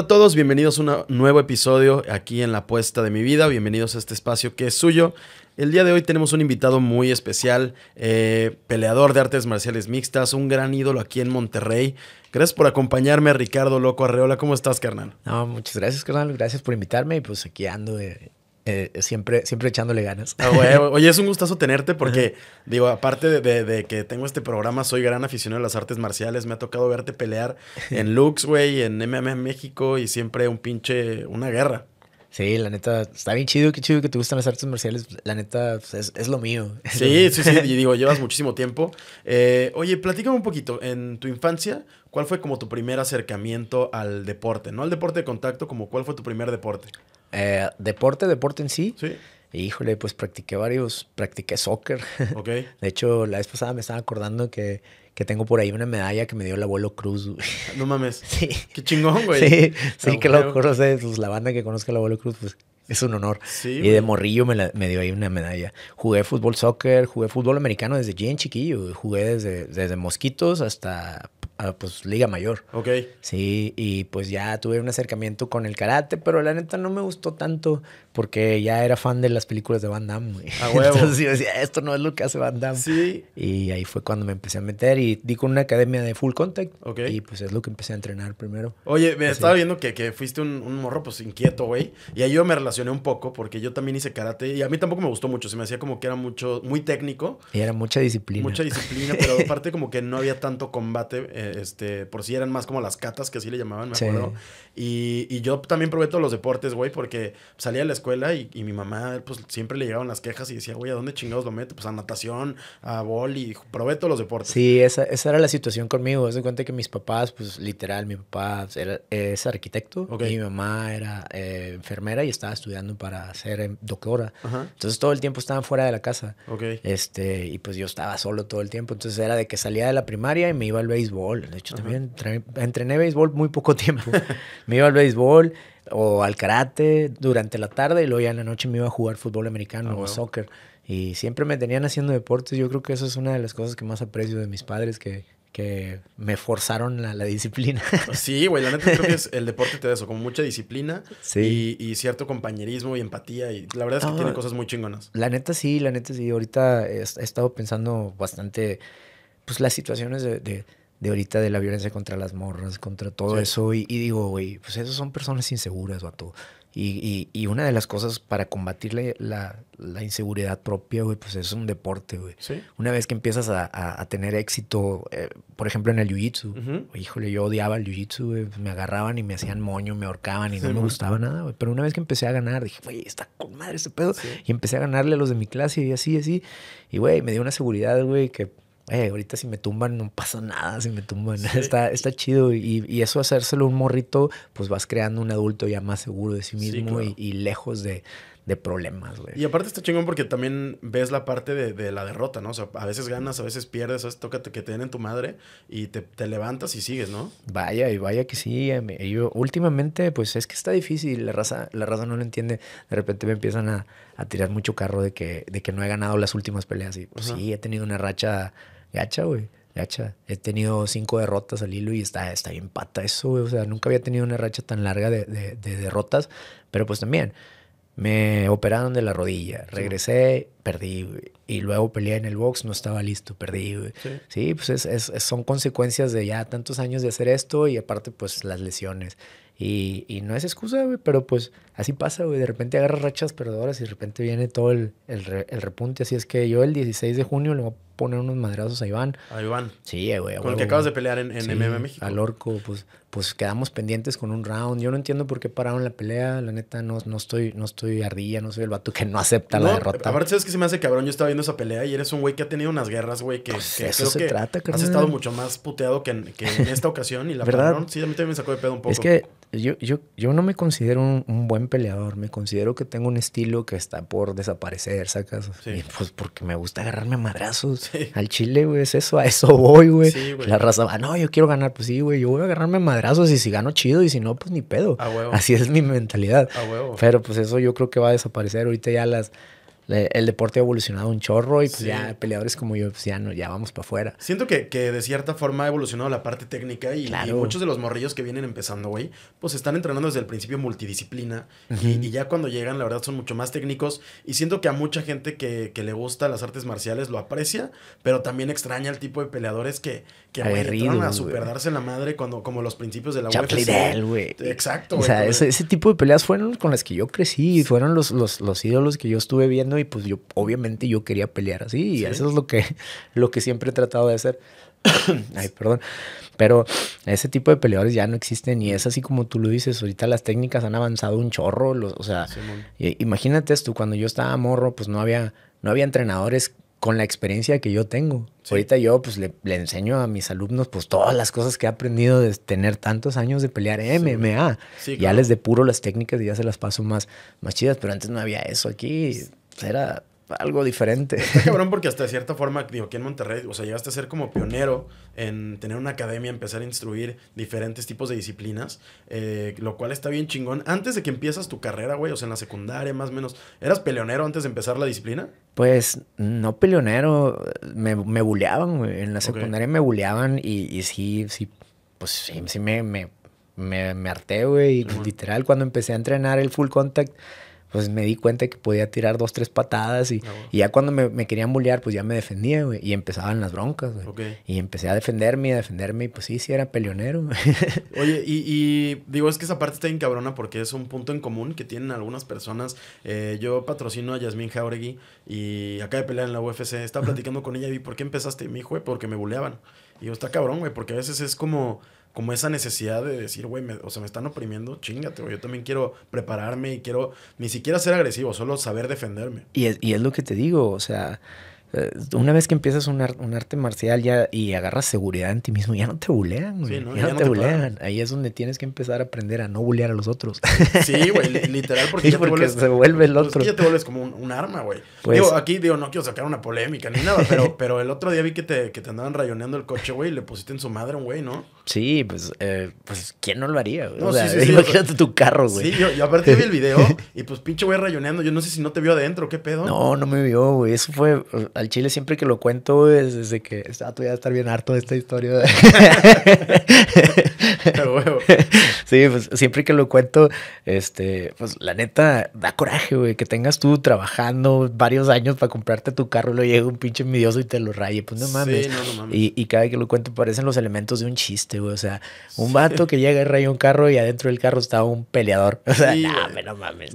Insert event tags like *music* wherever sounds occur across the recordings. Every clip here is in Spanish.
Hola a todos, bienvenidos a un nuevo episodio aquí en La Apuesta de mi Vida, bienvenidos a este espacio que es suyo. El día de hoy tenemos un invitado muy especial, eh, peleador de artes marciales mixtas, un gran ídolo aquí en Monterrey. Gracias por acompañarme, Ricardo Loco Arreola. ¿Cómo estás, carnal? muchas gracias, carnal. Gracias por invitarme y pues aquí ando de... Eh, eh, siempre, siempre echándole ganas. Ah, *laughs* oye, es un gustazo tenerte porque, digo, aparte de, que tengo este programa, soy gran aficionado a las artes marciales. Me ha tocado verte pelear en *laughs* Lux, güey, en MMA México y siempre un pinche, una guerra. Sí, la neta, está bien chido, qué chido que te gustan las artes marciales. La neta, pues, es, es lo mío. *laughs* sí, sí, sí, y digo, llevas muchísimo tiempo. Eh, oye, platícame un poquito, en tu infancia, ¿cuál fue como tu primer acercamiento al deporte? No al deporte de contacto, como cuál fue tu primer deporte. Eh, deporte, deporte en sí. Sí. Híjole, pues practiqué varios, practiqué soccer. *laughs* Ok. De hecho, la vez pasada me estaba acordando que, que tengo por ahí una medalla que me dio el abuelo Cruz. No mames. *laughs* Sí. Qué chingón, güey. Sí, sí que lo conoces, pues, la banda que conozca el abuelo Cruz, pues es un honor. Sí, y de morrillo me, me, dio ahí una medalla. Jugué fútbol soccer, jugué fútbol americano desde bien chiquillo. Jugué desde, desde mosquitos hasta pues Liga Mayor. Ok. Sí, y pues ya tuve un acercamiento con el karate, pero la neta no me gustó tanto porque ya era fan de las películas de Van Damme. Güey. *laughs* Entonces yo decía, esto no es lo que hace Van Damme. Sí. Y ahí fue cuando me empecé a meter y di con una academia de full contact. Ok. Y pues es lo que empecé a entrenar primero. Oye, me estaba viendo que, que fuiste un, un, morro pues inquieto, güey. Y ahí yo me relacioné un poco porque yo también hice karate y a mí tampoco me gustó mucho. Se me hacía como que era mucho, muy técnico. Y era mucha disciplina. Mucha disciplina, pero *laughs* aparte como que no había tanto combate. Eh, este, por si eran más como las catas que así le llamaban, me acuerdo. Y, y yo también probé todos los deportes, güey, porque salía de la escuela y, mi mamá, pues siempre le llegaban las quejas y decía, güey, ¿a dónde chingados lo meto? Pues a natación, a boli, probé todos los deportes. Sí, esa, esa era la situación conmigo. Es de cuenta que mis papás, pues literal, mi papá era, es arquitecto y mi mamá era eh, enfermera y estaba estudiando para ser em, doctora. Entonces todo el tiempo estaban fuera de la casa. Este, y pues yo estaba solo todo el tiempo. Entonces era de que salía de la primaria y me iba al béisbol. De hecho, también entrené béisbol muy poco *laughs* tiempo. me iba al béisbol o al karate durante la tarde y luego ya en la noche me iba a jugar fútbol americano ah, o soccer. Y siempre me tenían haciendo deportes. Yo creo que eso es una de las cosas que más aprecio de mis padres, que, que me forzaron la, disciplina. *laughs* Sí, güey, la neta creo que es, *laughs* el deporte te da eso, como mucha disciplina y, cierto compañerismo y empatía. Y la verdad es que tiene ah. cosas muy chingonas. La neta sí, la neta sí. Ahorita he, estado pensando bastante, pues las situaciones de de ahorita de la violencia contra las morras, contra todo eso. Y, digo, güey, pues esas son personas inseguras, o Y, y, y una de las cosas para combatir la, inseguridad propia, güey, pues es un deporte, güey. Una vez que empiezas a, tener éxito, eh, por ejemplo, en el jiu-jitsu. Híjole, yo odiaba el jiu-jitsu, güey. Pues me agarraban y me hacían moño, me ahorcaban y no me gustaba nada, güey. Pero una vez que empecé a ganar, dije, güey, está con madre ese pedo. Y empecé a ganarle a los de mi clase y así, así. Y, güey, me dio una seguridad, güey, que eh, ahorita si me tumban no pasa nada, si me tumban, *laughs* está, está chido. Y, y, eso hacérselo un morrito, pues vas creando un adulto ya más seguro de sí mismo y, lejos de, problemas, güey. Y aparte está chingón porque también ves la parte de, la derrota, ¿no? O sea, a veces ganas, a veces pierdes, a veces toca que te den en tu madre y te, levantas y sigues, ¿no? Vaya, y vaya que sí. Em, yo, últimamente, pues es que está difícil, la raza, la raza no lo entiende. De repente me empiezan a, tirar mucho carro de que, de que no he ganado las últimas peleas. Y pues, sí, he tenido una racha gacha, güey. Gacha. He tenido cinco derrotas al hilo y está, está bien pata eso, güey. O sea, nunca había tenido una racha tan larga de, de, derrotas, pero pues también. Me operaron de la rodilla, regresé, perdí, güey. y luego peleé en el box, no estaba listo, perdí. Güey. Sí. pues es, es, son consecuencias de ya tantos años de hacer esto y aparte pues las lesiones. Y, y no es excusa, güey, pero pues así pasa, güey. De repente agarras rachas perdedoras y de repente viene todo el, el, repunte. Así es que yo el 16 de junio lo poner unos madrazos a Iván. A Iván. Sí, güey. Con el que acabas de pelear en, en MMA México. Al orco, pues, pues quedamos pendientes con un round. Yo no entiendo por qué pararon la pelea. La neta, no, no, estoy, no estoy ardilla, no soy el vato que no acepta la derrota. Aparte, ¿sabes que se me hace cabrón? Yo estaba viendo esa pelea y eres un güey que ha tenido unas guerras, güey, que, pues eso se trata, que Has estado mucho más puteado que en, *laughs* esta ocasión y la verdad sí, a mí también me sacó de pedo un poco. Es que yo, yo, no me considero un, buen peleador. Me considero que tengo un estilo que está por desaparecer, sacas. Y pues porque me gusta agarrarme a madrazos. Al chile, güey, es eso, a eso voy, güey. la raza va, no, yo quiero ganar. Pues sí, güey, yo voy a agarrarme madrazos y si gano chido y si no, pues ni pedo. Así es mi mentalidad. Pero pues eso yo creo que va a desaparecer. Ahorita ya las, el deporte ha evolucionado un chorro y pues ya peleadores como yo, pues ya, no, ya vamos para afuera. Siento que, que, de cierta forma ha evolucionado la parte técnica y, muchos de los morrillos que vienen empezando, güey, pues están entrenando desde el principio multidisciplina y, ya cuando llegan, la verdad, son mucho más técnicos y siento que a mucha gente que, que le gusta las artes marciales lo aprecia, pero también extraña el tipo de peleadores que, que a super la madre cuando, como los principios de la Chuck Exacto, O sea, ese, tipo de peleas fueron con las que yo crecí, fueron los, los, ídolos que yo estuve viendo y pues yo, obviamente yo quería pelear así y eso es lo que, lo que siempre he tratado de hacer. *coughs* Ay, perdón. Pero ese tipo de peleadores ya no existen y es así como tú lo dices, ahorita las técnicas han avanzado un chorro, o sea, imagínate tú, cuando yo estaba morro, pues no había, no había entrenadores con la experiencia que yo tengo. Ahorita yo pues le, enseño a mis alumnos pues todas las cosas que he aprendido de tener tantos años de pelear MMA. Ya les depuro las técnicas y ya se las paso más, más chidas, pero antes no había eso aquí. Era algo diferente. *laughs* cabrón porque hasta de cierta forma, digo, aquí en Monterrey, o sea, llegaste a ser como pionero en tener una academia, empezar a instruir diferentes tipos de disciplinas, eh, lo cual está bien chingón. Antes de que empiezas tu carrera, güey, o sea, en la secundaria más o menos, ¿eras peleonero antes de empezar la disciplina? Pues no peleonero, me, me buleaban, güey, en la secundaria me buleaban y, sí, sí, pues sí, sí me, me, me, harté, güey, Y literal, cuando empecé a entrenar el full contact pues me di cuenta que podía tirar dos, tres patadas ah, y, ya cuando me, me querían bullear, pues ya me defendía, güey. Y empezaban las broncas, güey. Y empecé a defenderme y a defenderme y pues sí, sí era peleonero. *laughs* Oye, y, digo, es que esa parte está bien cabrona porque es un punto en común que tienen algunas personas. Eh, yo patrocino a Yasmín Jauregui y acá de pelear en la UFC. Estaba platicando con ella y vi, ¿por qué empezaste? Y me dijo, porque me buleaban. Y yo, está cabrón, güey, porque a veces es como como esa necesidad de decir, güey, o sea, me están oprimiendo, chingate, güey. Yo también quiero prepararme y quiero ni siquiera ser agresivo, solo saber defenderme. Y es, y es lo que te digo, o sea, eh, una vez que empiezas un, arte marcial ya, y agarras seguridad en ti mismo, ya no te bulean, güey. Ya, no, te, bulean. Ahí es donde tienes que empezar a aprender a no bulear a los otros. Sí, güey, literal, porque, ya te vuelves, se vuelve el pues, otro. ya te vuelves como un, arma, güey. Pues aquí digo, no quiero sacar una polémica ni nada, pero, *laughs* pero el otro día vi que te, que te andaban rayoneando el coche, güey, y le pusiste en su madre un güey, ¿no? Sí, pues, eh, pues, ¿quién no lo haría? No, o sea, sí, imagínate tu carro, güey. Sí, yo, yo aparte vi el video *laughs* y pues pinche güey rayoneando, yo no sé si no te vio adentro, qué pedo. No, no me vio, güey. Eso fue al chile siempre que lo cuento es desde que estaba ah, todavía estar bien harto de esta historia. *laughs* *laughs* Sí, pues siempre que lo cuento, este, pues la neta da coraje, güey, que tengas tú trabajando varios años para comprarte tu carro y luego llega un pinche envidioso y te lo raye, pues no mames. Sí, no, no mames. Y, cada vez que lo cuento parecen los elementos de un chiste, güey, o sea, un vato que llega y raya un carro y adentro del carro estaba un peleador. *laughs* sí, no mames.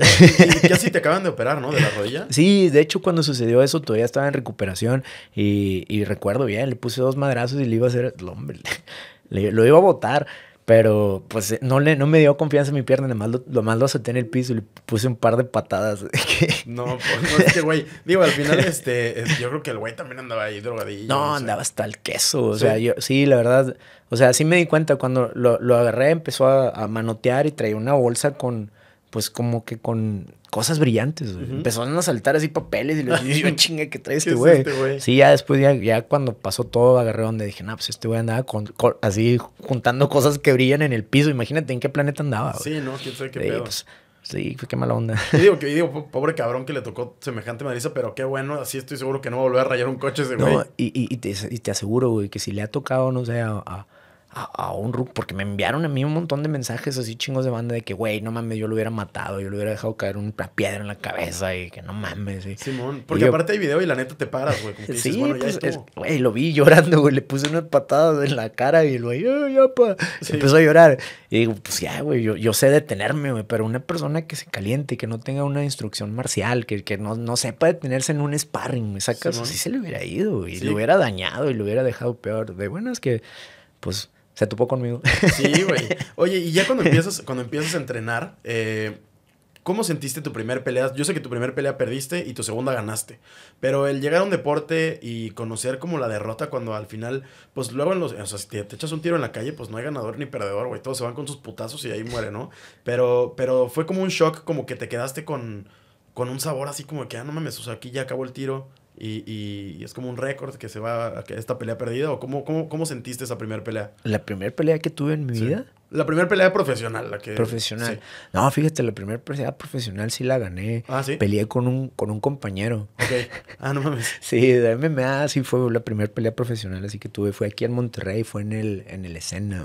Y casi te acaban de operar, ¿no? De la rodilla. Sí, de hecho cuando sucedió eso todavía estaba en recuperación operación Y, recuerdo bien, le puse dos madrazos y le iba a hacer. Lo, hombre, *laughs* lo iba a botar. Pero pues eh, no, le, no me dio confianza en mi pierna, nada más lo, malo más tiene en el piso y le puse un par de patadas. *laughs* no, pues no, es que güey, digo, al final *laughs* este, yo creo que el güey también andaba ahí drogadillo. No, andaba hasta el queso, o sea, yo sí, la verdad, o sea, sí me di cuenta cuando lo, agarré, empezó a, manotear y traía una bolsa con, pues como que con cosas brillantes. Empezaron a saltar así papeles y les *laughs* dije, yo chinga, que traes este, este güey? sí, ya después, ya, cuando pasó todo, agarré donde dije, no, pues este güey andaba con, así juntando cosas que brillan en el piso. Imagínate en qué planeta andaba. Sí, ¿no? ¿Quién sabe qué pedo? Pues, sí, fue qué mala onda. digo, *laughs* pobre cabrón que le tocó semejante madriza, pero qué bueno, así estoy seguro que no va a volver a rayar un coche ese güey. y, te, aseguro, güey, que si le ha tocado, no sé, a a, un rook, porque me enviaron a mí un montón de mensajes así chingos de banda de que, güey, no mames, yo lo hubiera matado, yo lo hubiera dejado caer una piedra en la cabeza y que no mames. Sí, Simón, porque aparte hay video y la neta te paras, güey. dices, pues, güey, lo vi llorando, güey, le puse unas patadas en la cara y el güey, ya, pa. empezó a llorar. Y digo, pues ya, güey, yo, sé detenerme, güey, pero una persona que se caliente, y que no tenga una instrucción marcial, que, que no, no sepa detenerse en un sparring, me sacas, sí, se le hubiera ido, y lo hubiera dañado y lo hubiera dejado peor. De buenas que, pues, se topó conmigo. Sí, güey. *laughs* Oye, y ya cuando empiezas, cuando empiezas a entrenar, eh, ¿cómo sentiste tu primer pelea? Yo sé que tu primer pelea perdiste y tu segunda ganaste, pero el llegar a un deporte y conocer como la derrota cuando al final, pues luego en los, o sea, si te, echas un tiro en la calle, pues no hay ganador ni perdedor, güey, todos se van con sus putazos y ahí muere, ¿no? Pero, pero fue como un shock, como que te quedaste con, con un sabor así como que, ah, no mames, o sea, aquí ya acabó el tiro, y, y, es como un récord que se va a esta pelea perdida? ¿O cómo, cómo, cómo sentiste esa primera pelea? ¿La primera pelea que tuve en mi vida? La primera pelea profesional, la que... Profesional. No, fíjate, la primera pelea profesional sí la gané. Ah, sí. Peleé con un, compañero. Ok. Ah, no mames. *laughs* sí, de MMA sí fue la primera pelea profesional así que tuve. Fue aquí en Monterrey, fue en el, en el escena.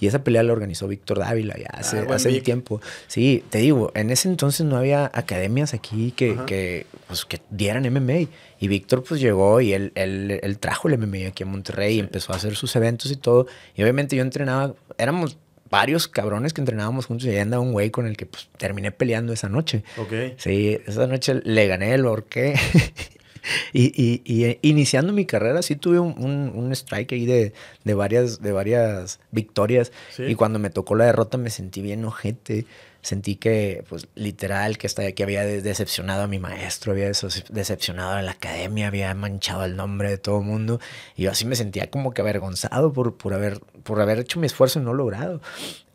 Y esa pelea la organizó Víctor Dávila ya ah, hace, hace tiempo. Sí, te digo, en ese entonces no había academias aquí que, que, pues, que dieran MMA. Y Víctor pues llegó y él, él, trajo el MMA aquí a Monterrey y empezó a hacer sus eventos y todo. Y obviamente yo entrenaba, éramos varios cabrones que entrenábamos juntos y ahí andaba un güey con el que pues, terminé peleando esa noche. Ok. Sí, esa noche le gané, el orque. *laughs* y, eh, iniciando mi carrera sí tuve un, un, strike ahí de, varias, de varias victorias. Y cuando me tocó la derrota me sentí bien ojete sentí que, pues, literal, que estaba que había decepcionado a mi maestro, había decepcionado a la academia, había manchado el nombre de todo el mundo. Y yo así me sentía como que avergonzado por, por, haber, por haber hecho mi esfuerzo y no logrado.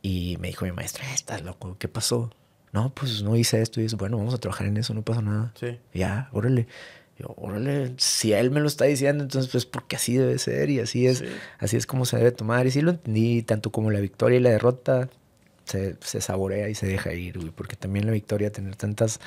Y me dijo mi maestro, estás loco, ¿qué pasó? No, pues no hice esto y Bueno, vamos a trabajar en eso, no pasa nada. Sí. Ya, órale. Yo, órale, si él me lo está diciendo, entonces pues porque así debe ser y así es, así es como se debe tomar. Y sí lo entendí, tanto como la victoria y la derrota, se, saborea y se deja ir, güey, porque también la victoria, tener tantas,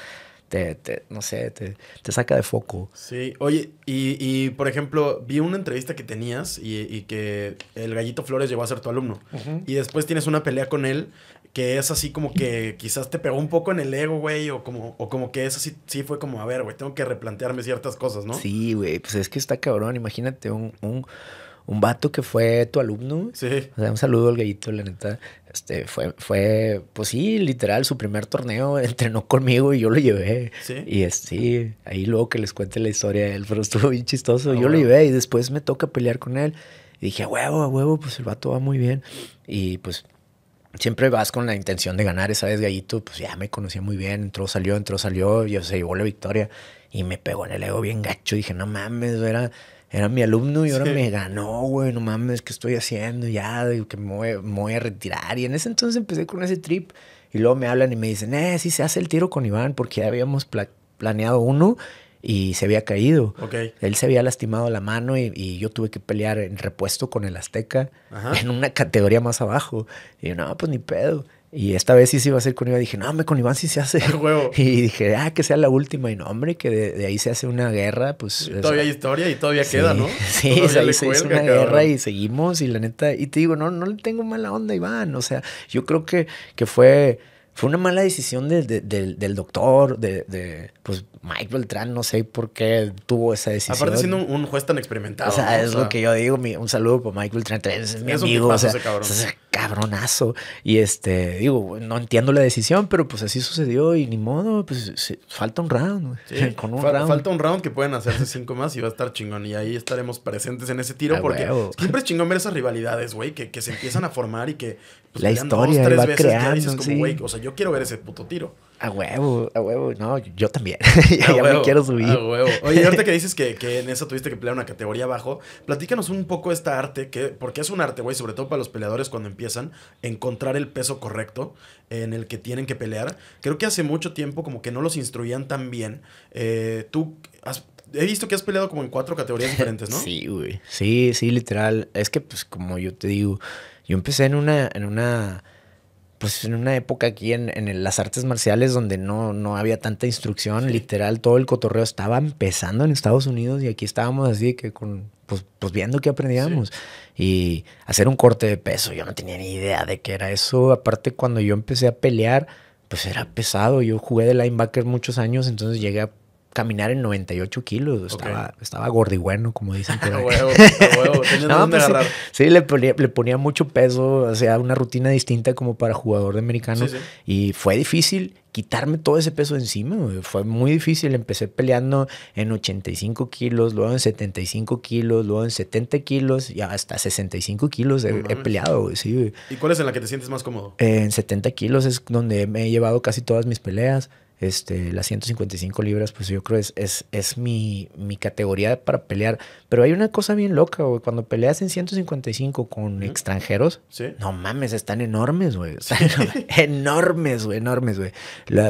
te, te, no sé, te, saca de foco. Sí, oye, y, por ejemplo, vi una entrevista que tenías y, que el Gallito Flores llegó a ser tu alumno. Y después tienes una pelea con él que es así como que quizás te pegó un poco en el ego, güey, o como, o como que eso sí, sí fue como, a ver, güey, tengo que replantearme ciertas cosas, ¿no? Sí, güey, pues es que está cabrón, imagínate un un vato que fue tu alumno. Sí. O sea, un saludo al gallito, la neta. Este, fue, fue, pues sí, literal, su primer torneo *laughs* entrenó conmigo y yo lo llevé. Sí. Y ahí luego que les cuente la historia de él, pero estuvo bien chistoso. Ah, yo lo llevé y después me toca pelear con él. Y dije, huevo, a huevo, pues el vato va muy bien. Y pues siempre vas con la intención de ganar. Esa vez Gallito, pues ya me conocía muy bien. Entró, salió, entró, salió. Y se llevó la victoria. Y me pegó en el ego bien gacho. Dije, no mames, era era mi alumno y ahora me ganó, güey, no mames, ¿qué estoy haciendo? Ya, que me voy, a retirar. Y en ese entonces empecé con ese trip. Y luego me hablan y me dicen, eh, sí se hace el tiro con Iván, porque ya habíamos planeado uno y se había caído. Él se había lastimado la mano y, yo tuve que pelear en repuesto con el Azteca en una categoría más abajo. Y yo, no, pues ni pedo. Y esta vez sí se iba a hacer con Iván. Dije, no, hombre, con Iván sí se hace. *laughs* Y dije, ah, que sea la última. Y no, hombre, que de, ahí se hace una guerra, pues. todavía hay historia y todavía queda, ¿no? *laughs* Sí, se hizo una guerra y seguimos. Y la neta, y te digo, no, no le tengo mala onda a Iván. O sea, yo creo que, que fue fue una mala decisión del doctor, de, pues Michael Beltrán, no sé por qué tuvo esa decisión. Aparte siendo un, juez tan experimentado. O sea, es lo que yo digo, un saludo por Mike Beltrán, es mi amigo, o ese cabrón. Es cabronazo. Y este, digo, no entiendo la decisión, pero pues así sucedió y ni modo, pues falta un round. Sí. *laughs* Con un round. Falta un round que pueden hacerse cinco más y va a estar chingón. Y ahí estaremos presentes en ese tiro porque siempre es chingón ver esas rivalidades, güey, que, que se empiezan a formar y que pues, la historia va creando, o sea, yo quiero ver ese puto tiro. A huevo, a huevo. No, yo también. *laughs* ya, me quiero subir. A huevo. Oye, ahorita que *laughs* dices que, en eso tuviste que pelear una categoría abajo, platícanos un poco esta arte, que, porque es un arte, güey, sobre todo para los peleadores cuando empiezan, a encontrar el peso correcto en el que tienen que pelear. Creo que hace mucho tiempo como que no los instruían tan bien. Eh, tú he visto que has peleado como en cuatro categorías diferentes, ¿no? sí, güey. Sí, sí, literal. Es que, pues, como yo te digo, yo empecé en una, en una, pues en una época aquí en, las artes marciales donde no, no había tanta instrucción, literal, todo el cotorreo estaba empezando en Estados Unidos y aquí estábamos así que con, pues, pues viendo qué aprendíamos. Y hacer un corte de peso, yo no tenía ni idea de qué era eso. Aparte, cuando yo empecé a pelear, pues era pesado. Yo jugué de linebacker muchos años, entonces llegué a caminar en 98 kilos. Estaba, gordi bueno como dicen. *laughs* Pero... *laughs* Pues sí, le, ponía, mucho peso, o sea, una rutina distinta como para jugador de americano. Y fue difícil quitarme todo ese peso encima. Fue muy difícil. Empecé peleando en 85 kilos, luego en 75 kilos, luego en 70 kilos y hasta 65 kilos he, peleado. ¿Y cuál es en la que te sientes más cómodo? en 70 kilos es donde me he llevado casi todas mis peleas. Este, las 155 libras, pues yo creo es, es, mi, mi, categoría para pelear. Pero hay una cosa bien loca, güey. Cuando peleas en 155 con extranjeros, no mames, están enormes, güey. *laughs* enormes, güey, enormes, güey.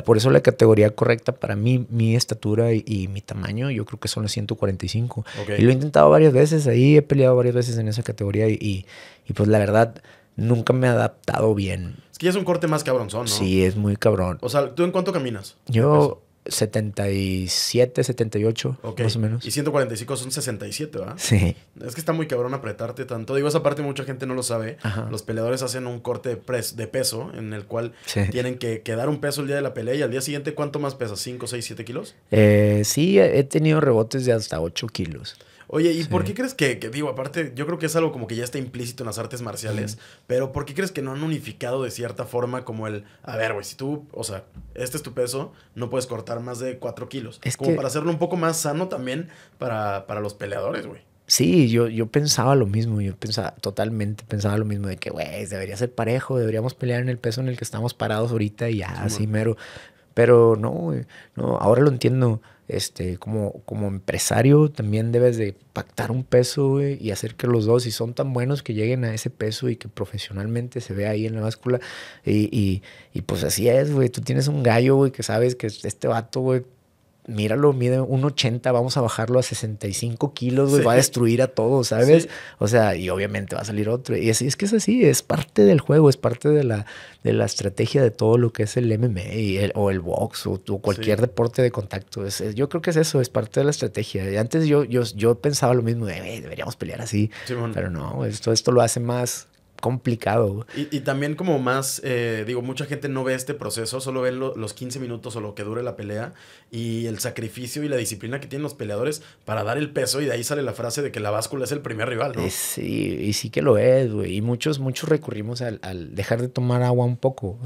por eso la categoría correcta para mí, mi estatura y, mi tamaño, yo creo que son las 145. Y lo he intentado varias veces ahí, he peleado varias veces en esa categoría y pues la verdad nunca me he adaptado bien. Es que ya es un corte más cabronzón, ¿no? Sí, es muy cabrón. O sea, ¿tú en cuánto caminas? Yo 77, pues 78, ocho, más o menos. Y 145 son 67, ¿verdad? Sí. Es que está muy cabrón apretarte tanto. Digo, esa parte mucha gente no lo sabe. Los peleadores hacen un corte de, de peso en el cual tienen que, quedar un peso el día de la pelea y al día siguiente, ¿cuánto más pesas? ¿5, 6, 7 kilos? Eh, sí, he tenido rebotes de hasta 8 kilos. Oye, ¿y por qué crees que, digo, aparte, yo creo que es algo como que ya está implícito en las artes marciales, pero ¿por qué crees que no han unificado de cierta forma como el, a ver, güey, si tú, o sea, este es tu peso, no puedes cortar más de 4 kilos? Es como para hacerlo un poco más sano también para, para los peleadores, güey. Sí, yo, yo pensaba lo mismo, yo pensaba totalmente, pensaba lo mismo de que, güey, debería ser parejo, deberíamos pelear en el peso en el que estamos parados ahorita y ya, así mero. Pero no, no ahora lo entiendo. Este, como, como empresario también debes de pactar un peso güey, y hacer que los dos, si son tan buenos, que lleguen a ese peso y que profesionalmente se vea ahí en la báscula. Y, y, y pues así es, güey. Tú tienes un gallo, güey, que sabes que este vato, güey, míralo, mide un 80, vamos a bajarlo a 65 kilos, güey, va a destruir a todos, ¿sabes? O sea, y obviamente va a salir otro. Y es, es que es así, es parte del juego, es parte de la, de la estrategia de todo lo que es el MMA o el box o, cualquier deporte de contacto. yo creo que es eso, es parte de la estrategia. antes yo, yo, yo pensaba lo mismo, deberíamos pelear así, pero no, esto, esto lo hace más complicado. Y, también como más, eh, digo, mucha gente no ve este proceso, solo ve los 15 minutos o lo que dure la pelea y el sacrificio y la disciplina que tienen los peleadores para dar el peso y de ahí sale la frase de que la báscula es el primer rival, ¿no? Eh, sí, y sí que lo es, güey. Y muchos, muchos recurrimos al, dejar de tomar agua un poco.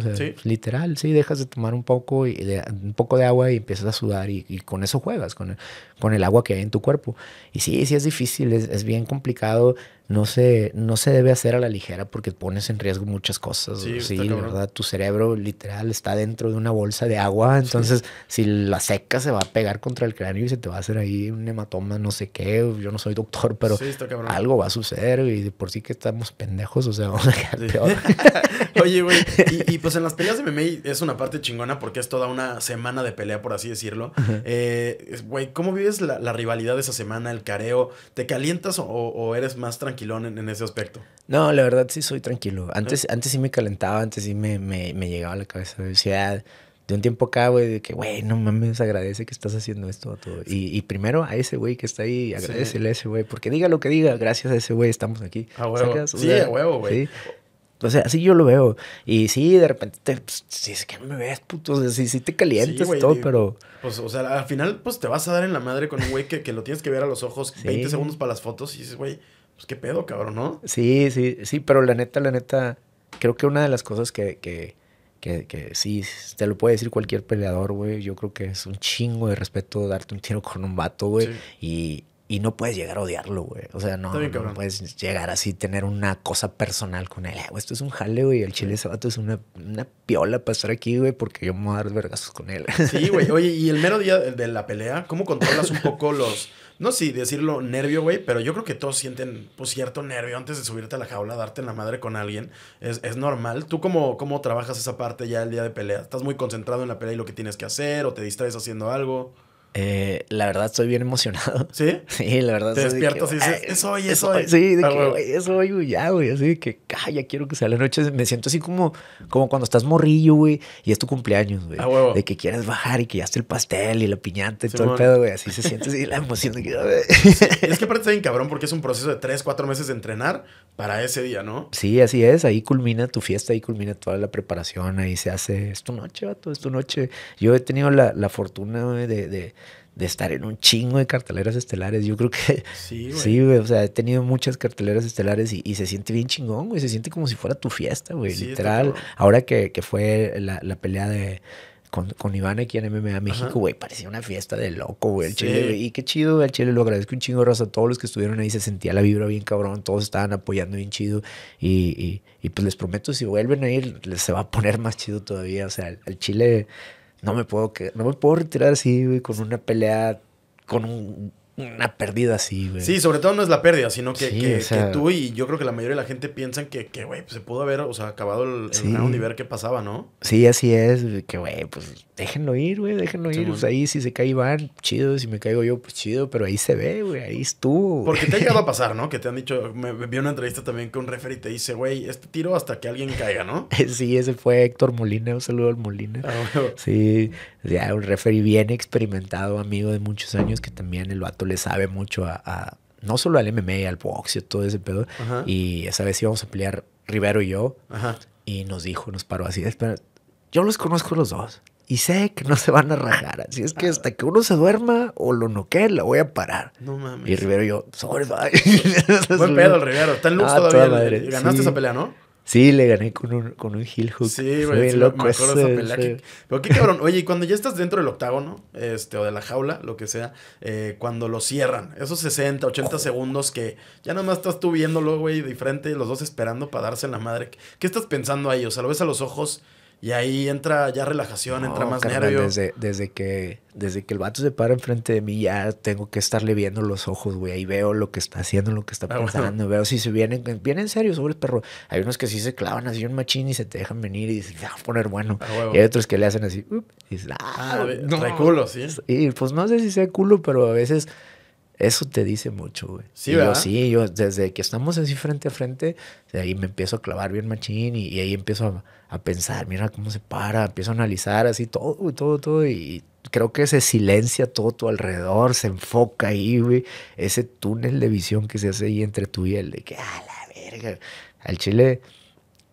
literal, sí, dejas de tomar un poco, y de, un poco de agua y empiezas a sudar y, con eso juegas, con el, con el agua que hay en tu cuerpo. Y sí, sí es difícil, es bien complicado no se, no se debe hacer a la ligera porque pones en riesgo muchas cosas. Sí, la verdad, tu cerebro literal está dentro de una bolsa de agua, entonces si la seca se va a pegar contra el cráneo y se te va a hacer ahí un hematoma, no sé qué, yo no soy doctor, pero algo va a suceder y por sí que estamos pendejos, o sea, vamos a quedar peor. *laughs* Oye, güey, *laughs* y, pues en las peleas de MMA es una parte chingona porque es toda una semana de pelea, por así decirlo. Eh, güey, ¿cómo vives la, rivalidad de esa semana, el careo? ¿Te calientas o, eres más tranquilón en, ese aspecto? No, la verdad sí soy tranquilo. Antes, ah. antes sí me calentaba, antes sí me, me, llegaba a la cabeza. Decía, ah, de un tiempo acá, güey, de que, güey, no mames, agradece que estás haciendo esto. a Todo. Y, primero a ese güey que está ahí, agradecele a ese güey, porque diga lo que diga, gracias a ese güey estamos aquí. A Sí, a huevo, güey. ¿sí? sea así yo lo veo. Y sí, de repente, te, pues, si es que me ves, puto. si, te calientes todo, pero. Pues, o sea, al final, pues te vas a dar en la madre con un güey que, que lo tienes que ver a los ojos 20 segundos para las fotos y dices, güey, pues qué pedo, cabrón, ¿no? Sí, sí, sí, pero la neta, la neta, creo que una de las cosas que, que, que, que sí, te lo puede decir cualquier peleador, güey, yo creo que es un chingo de respeto darte un tiro con un vato, güey. Y y no puedes llegar a odiarlo, güey. O sea, no, puedes llegar así, tener una cosa personal con él. Ah, esto es un jale, güey. El chile sabato es una, piola para estar aquí, güey, porque yo me voy a dar vergazos con él. Sí, güey. *laughs* Oye, y el mero día de la pelea, ¿cómo controlas un poco los. No sé si decirlo nervio, güey, pero yo creo que todos sienten pues, cierto nervio antes de subirte a la jaula, darte en la madre con alguien. Es, es normal. ¿Tú cómo, cómo trabajas esa parte ya el día de pelea? ¿Estás muy concentrado en la pelea y lo que tienes que hacer o te distraes haciendo algo? Eh, la verdad estoy bien emocionado. ¿Sí? *laughs* Sí, la verdad. Te despiertas de y dices, es hoy, es hoy. Sí, de ah, que, güey, es hoy, ya, güey. Así de que, quiero que sea la noche. Me siento así como, como cuando estás morrillo, güey, y es tu cumpleaños, güey. Ah, de que quieres bajar y que ya está el pastel y la piñata y todo el pedo, güey. Así se siente así la *laughs* emoción de es que aparte está bien cabrón porque es un proceso de tres, cuatro meses de entrenar para ese día, ¿no? Sí, así es. Ahí culmina tu fiesta, ahí culmina toda la preparación, ahí se hace... Es tu noche, vato, es tu noche. Yo he tenido la, fortuna, de de estar en un chingo de carteleras estelares. Yo creo que sí, *laughs* güey. Sí, O sea, he tenido muchas carteleras estelares y, se siente bien chingón, güey. Se siente como si fuera tu fiesta, güey. literal. Ahora que, fue la, pelea de con, con Iván aquí en MMA México, güey, parecía una fiesta de loco, güey, el Chile, Y qué chido, güey, el Chile, lo agradezco un chingo de a Todos los que estuvieron ahí se sentía la vibra bien cabrón, todos estaban apoyando bien chido. Y, pues les prometo, si vuelven a ir, les se va a poner más chido todavía. O sea, el Chile no me puedo, no me puedo retirar así, güey, con una pelea, con una pérdida así, güey. Sí, sobre todo no es la pérdida, sino que, tú y yo creo que la mayoría de la gente piensan que, que güey, pues, se pudo haber, o sea, acabado el, el round y ver qué pasaba, ¿no? Sí, así es, que, güey, pues déjenlo ir, güey, déjenlo ir. Pues ahí si se cae van, chido, si me caigo yo, pues chido, pero ahí se ve, güey, ahí estuvo. Porque te ha llegado a *laughs* pasar, ¿no? Que te han dicho, me, vi una entrevista también con un referee y te dice, güey, este tiro hasta que alguien caiga, ¿no? *laughs* sí, ese fue Héctor Molina, un saludo al Molina. Ah, sí, ya un referee bien experimentado, amigo de muchos años, que también el vato le sabe mucho a, no solo al MMA, al boxeo, todo ese pedo. Y esa vez íbamos a pelear Rivero y yo. Y nos dijo, nos paró así, espera, yo los conozco los dos. Y sé que no se van a rajar. Así es que ah. hasta que uno se duerma o lo noquee, la voy a parar. No mames. Y Rivero y yo, sorry, bye. *laughs* Buen pedo el Rivero. Está en luz ah, todavía. ganaste esa pelea, ¿no? Sí, le gané con un, con un heel hook. Sí, güey. loco esa pelea. Pero qué cabrón. Oye, y cuando ya estás dentro del octágono, este, o de la jaula, lo que sea, eh, cuando lo cierran, esos 60, 80 segundos que ya nada más estás tú viéndolo, güey, de frente, los dos esperando para darse la madre. ¿Qué estás pensando ahí? O sea, lo ves a los ojos y ahí entra ya relajación, entra más Desde, que, desde que el vato se para enfrente de mí, ya tengo que estarle viendo los ojos, güey. Ahí veo lo que está haciendo, lo que está ah, Veo si se vienen, en serio sobre el perro. Hay unos que sí se clavan así un machín y se te dejan venir y dicen, se ah, van a poner bueno. Ah, y hay otros que le hacen así, y ah, de culo, sí. Y pues no sé si sea culo, pero a veces eso te dice mucho, güey. Sí, Yo, sí, yo desde que estamos así frente a frente, ahí me empiezo a clavar bien machín y, ahí empiezo a, pensar, mira cómo se para, empiezo a analizar así todo, todo, todo. Y creo que se silencia todo tu alrededor, se enfoca ahí, güey. Ese túnel de visión que se hace ahí entre tú y él, de que, a la verga, al chile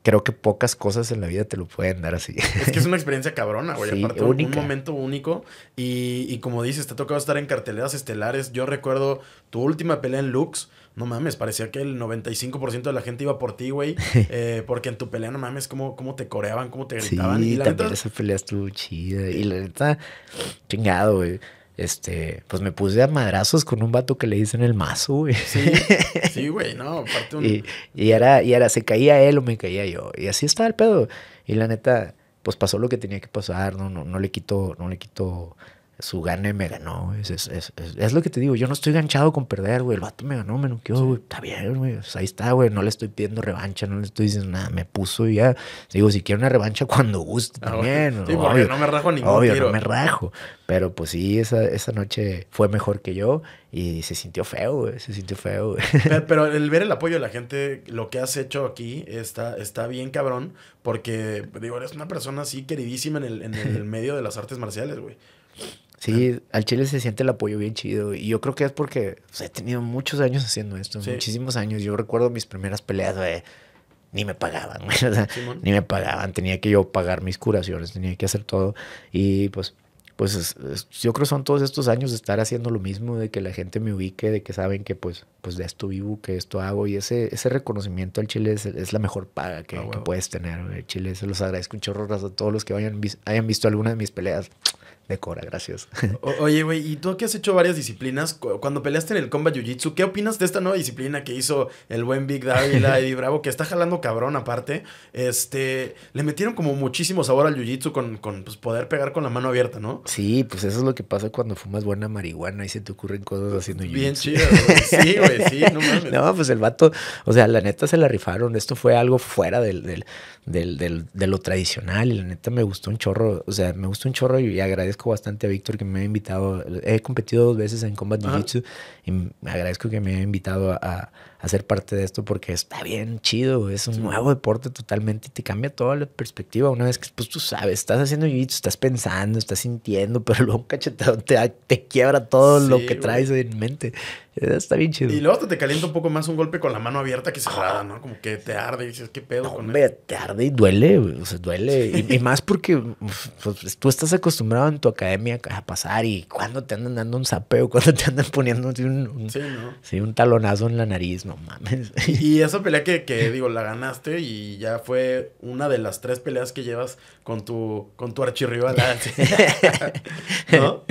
creo que pocas cosas en la vida te lo pueden dar así. Es que es una *laughs* experiencia cabrona, güey. un momento único. Y, y, como dices, te ha tocado estar en carteleras estelares. Yo recuerdo tu última pelea en Lux. No mames, parecía que el 95% de la gente iba por ti, güey. *laughs* Eh, porque en tu pelea, no mames, cómo, cómo te coreaban, cómo te gritaban. y la también esa pelea estuvo chida. Y la neta, chingado, güey este, pues me puse a madrazos con un vato que le dicen el mazo, güey. Sí, *laughs* güey, no, aparte un... y, y, era, y se caía él o me caía yo. Y así estaba el pedo. Y la neta, pues pasó lo que tenía que pasar, no, no, no le quito, no le quito su gane me ganó. Es, lo que te digo, yo no estoy ganchado con perder, güey. El vato me ganó, me noqueó, güey. Está bien, güey. ahí está, güey. No le estoy pidiendo revancha, no le estoy diciendo nada. Me puso y ya. Digo, si quiero una revancha, cuando guste ah, también. Sí, porque no me rajo ningún obvio, tiro. no me rajo. Pero pues sí, esa, esa noche fue mejor que yo y se sintió feo, güey. Se sintió feo, *laughs* Pero, pero, el ver el apoyo de la gente, lo que has hecho aquí, está, está bien cabrón. Porque, digo, eres una persona así queridísima en el, en el *laughs* medio de las artes marciales, güey. Sí, al chile se siente el apoyo bien chido. Y yo creo que es porque pues, he tenido muchos años haciendo esto, muchísimos años. Yo recuerdo mis primeras peleas, güey. Ni me pagaban, *laughs* ni me pagaban. Tenía que yo pagar mis curaciones, tenía que hacer todo. Y pues, pues yo creo que son todos estos años de estar haciendo lo mismo, de que la gente me ubique, de que saben que pues, pues de esto vivo, que esto hago. Y ese, ese reconocimiento al chile es, la mejor paga que, ah, puedes tener. El chile, se los agradezco un chorro a todos los que vayan, hayan visto alguna de mis peleas de cora, gracias. oye, güey, ¿y tú que has hecho varias disciplinas? Cuando peleaste en el Comba Jiu-Jitsu, ¿qué opinas de esta nueva disciplina que hizo el buen Big Dávila, Bravo, que está jalando cabrón aparte? Este, le metieron como muchísimo sabor al Jiu-Jitsu con, pues, poder pegar con la mano abierta, ¿no? Sí, pues eso es lo que pasa cuando fumas buena marihuana y se te ocurren cosas haciendo jiu Bien chido, Sí, güey, sí, no mames. *laughs* No, pues el vato, o sea, la neta se la rifaron. Esto fue algo fuera del, del, del de lo tradicional y la neta me gustó un chorro, o sea, me gustó un chorro y agradezco bastante a Víctor que me ha invitado. He competido dos veces en Combat Jiu-Jitsu y me agradezco que me haya invitado a, a, ser parte de esto porque está bien chido. Es un nuevo deporte totalmente y te cambia toda la perspectiva. Una vez que pues, tú sabes, estás haciendo Jiu-Jitsu, estás pensando, estás sintiendo, *laughs* pero luego un cachetado te, te quiebra todo lo que traes en mente. Está bien chido. Y luego te calienta un poco más un golpe con la mano abierta que cerrada, ¿no? Como que te arde y dices, ¿qué pedo? con hombre, te arde y duele, O sea, duele. Y, más porque pues, pues, pues, tú estás acostumbrado en tu academia a pasar y cuando te andan dando un zapeo? cuando te andan poniendo un, talonazo en la nariz, no mames. Y esa pelea que, digo, la ganaste y ya fue una de las tres peleas que llevas con tu, con tu archirrival. Ah, *laughs* ¿no?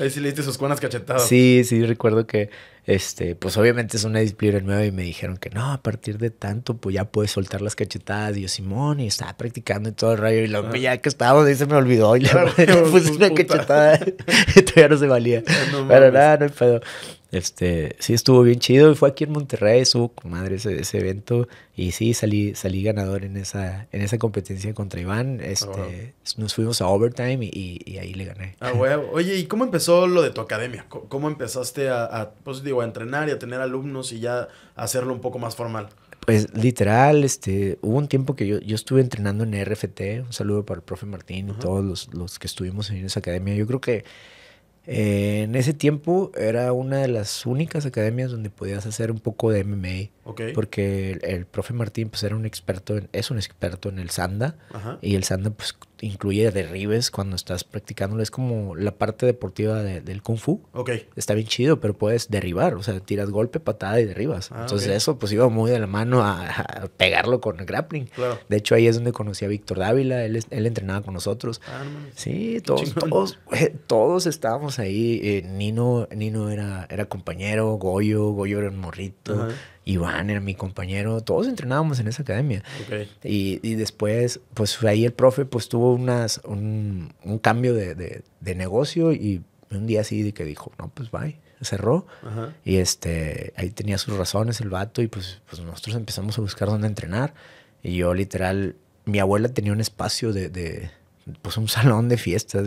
Ahí sí le diste sus cuanas cachetadas. Sí, sí, recuerdo que, este, pues obviamente es una disciplina nueva y me dijeron que no, a partir de tanto, pues ya puedes soltar las cachetadas. Y yo, Simón, y estaba practicando y todo el rayo. Y la ah. ya que estábamos ahí se me olvidó y le, *laughs* *laughs* puse una cachetada cachetada. *laughs* todavía no se valía. Pero nada, no hay pedo. Este, sí, estuvo bien chido. y Fue aquí en Monterrey, su madre ese, evento. Y sí, salí, salí ganador en esa, en esa competencia contra Iván. Este, ah, Nos fuimos a overtime y, ahí le gané. Ah, huevo. Oye, ¿y cómo empezó lo de tu academia? ¿Cómo empezaste a, pues, a entrenar y a tener alumnos y ya hacerlo un poco más formal? Pues literal, este, hubo un tiempo que yo, yo estuve entrenando en RFT. Un saludo para el profe Martín y todos los, los que estuvimos en esa academia. Yo creo que eh, en ese tiempo era una de las únicas academias donde podías hacer un poco de MMA. Porque el, profe Martín pues era un experto, en, es un experto en el Sanda. Y el Sanda pues incluye derribes cuando estás practicándolo. Es como la parte deportiva del kung fu. Está bien chido, pero puedes derribar. O sea, tiras golpe, patada y derribas. Ah, Entonces eso pues iba muy de la mano a, pegarlo con el grappling. De hecho, ahí es donde conocí a Víctor Dávila. Él, él entrenaba con nosotros. Ah, sí, todos, todos, eh, todos estábamos ahí. Eh, Nino, Nino era, era compañero. Goyo, Goyo era un morrito. Iván era mi compañero, todos entrenábamos en esa academia. Y, y, después, pues ahí el profe pues tuvo unas, un, un cambio de, negocio y un día así que dijo, no, pues bye, cerró. Y este, ahí tenía sus razones el vato y pues, pues nosotros empezamos a buscar dónde entrenar. Y yo literal, mi abuela tenía un espacio de, de pues un salón de fiestas.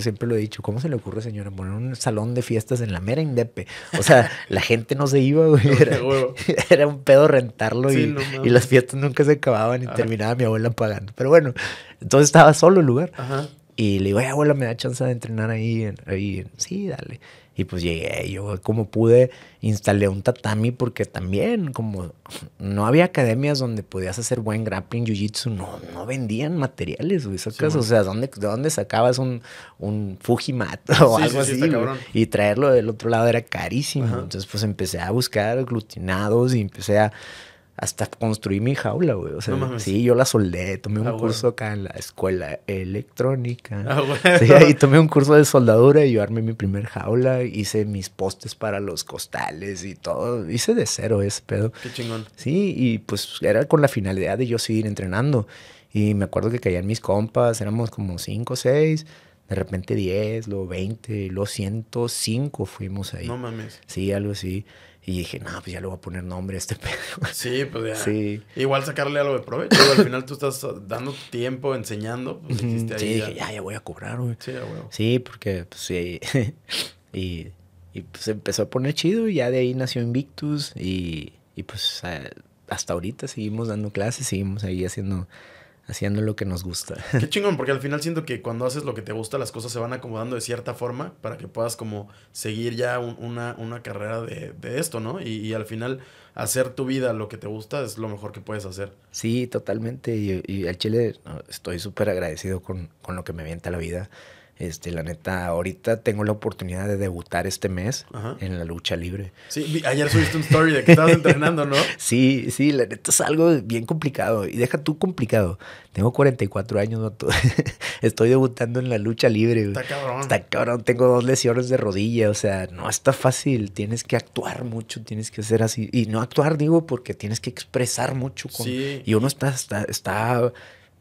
Siempre lo he dicho, ¿cómo se le ocurre, señora, poner un salón de fiestas en la mera Indepe? O sea, la gente no se iba, güey. *laughs* *laughs* Era, un pedo rentarlo y, las fiestas nunca se acababan y terminaba mi abuela pagando. Pero bueno, entonces estaba solo el lugar. Y le digo, Ay, abuela, ¿me da chance de entrenar ahí? ahí? Sí, dale. Y pues llegué, yo como pude, instalé un tatami porque también como no había academias donde podías hacer buen grappling, jiu-jitsu, no, no vendían materiales, güey, o sea, ¿dónde, ¿de dónde sacabas un, un Fujimat *laughs* o algo así? y traerlo del otro lado era carísimo, entonces pues empecé a buscar aglutinados y empecé a hasta construí mi jaula, güey. O sea, sí, yo la soldé, tomé un ah, curso acá en la escuela electrónica. Ah, *laughs* Sí, ahí tomé un curso de soldadura y yo armé mi primer jaula, hice mis postes para los costales y todo. Hice de cero ese pedo. Qué chingón. Sí, y pues era con la finalidad de yo seguir entrenando. Y me acuerdo que caían mis compas, éramos como cinco, o de repente 10, luego 20, luego 105 fuimos ahí. No mames. Sí, algo así. Y dije, no, pues ya le voy a poner nombre a este *laughs* pedo. Sí, pues ya. Sí. Igual sacarle algo de provecho. al final tú estás dando tiempo, enseñando. Pues, sí, dije, ya. ya, voy a cobrar, güey. Sí, ya, güey. Sí, porque, pues sí. *laughs* y, pues empezó a poner chido y ya de ahí nació Invictus. Y, y pues hasta ahorita seguimos dando clases, seguimos ahí haciendo haciendo lo que nos gusta. *laughs* Qué chingón, porque al final siento que cuando haces lo que te gusta, las cosas se van acomodando de cierta forma para que puedas como seguir ya una, una, carrera de, esto, ¿no? Y, al final hacer tu vida lo que te gusta es lo mejor que puedes hacer. Sí, totalmente. Y, al Chile estoy súper agradecido con, con lo que me avienta la vida este, la neta, ahorita tengo la oportunidad de debutar este mes en la lucha libre. Sí, ayer subiste un story de que estabas entrenando, ¿no? *laughs* Sí, sí, la neta es algo bien complicado. Y deja tú complicado. Tengo 44 años, ¿no? *laughs* estoy debutando en la lucha libre. Está cabrón. Está cabrón, tengo dos lesiones de rodilla, o sea, no está fácil. Tienes que actuar mucho, tienes que ser así. Y no actuar, digo, porque tienes que expresar mucho. Sí. Y uno está, está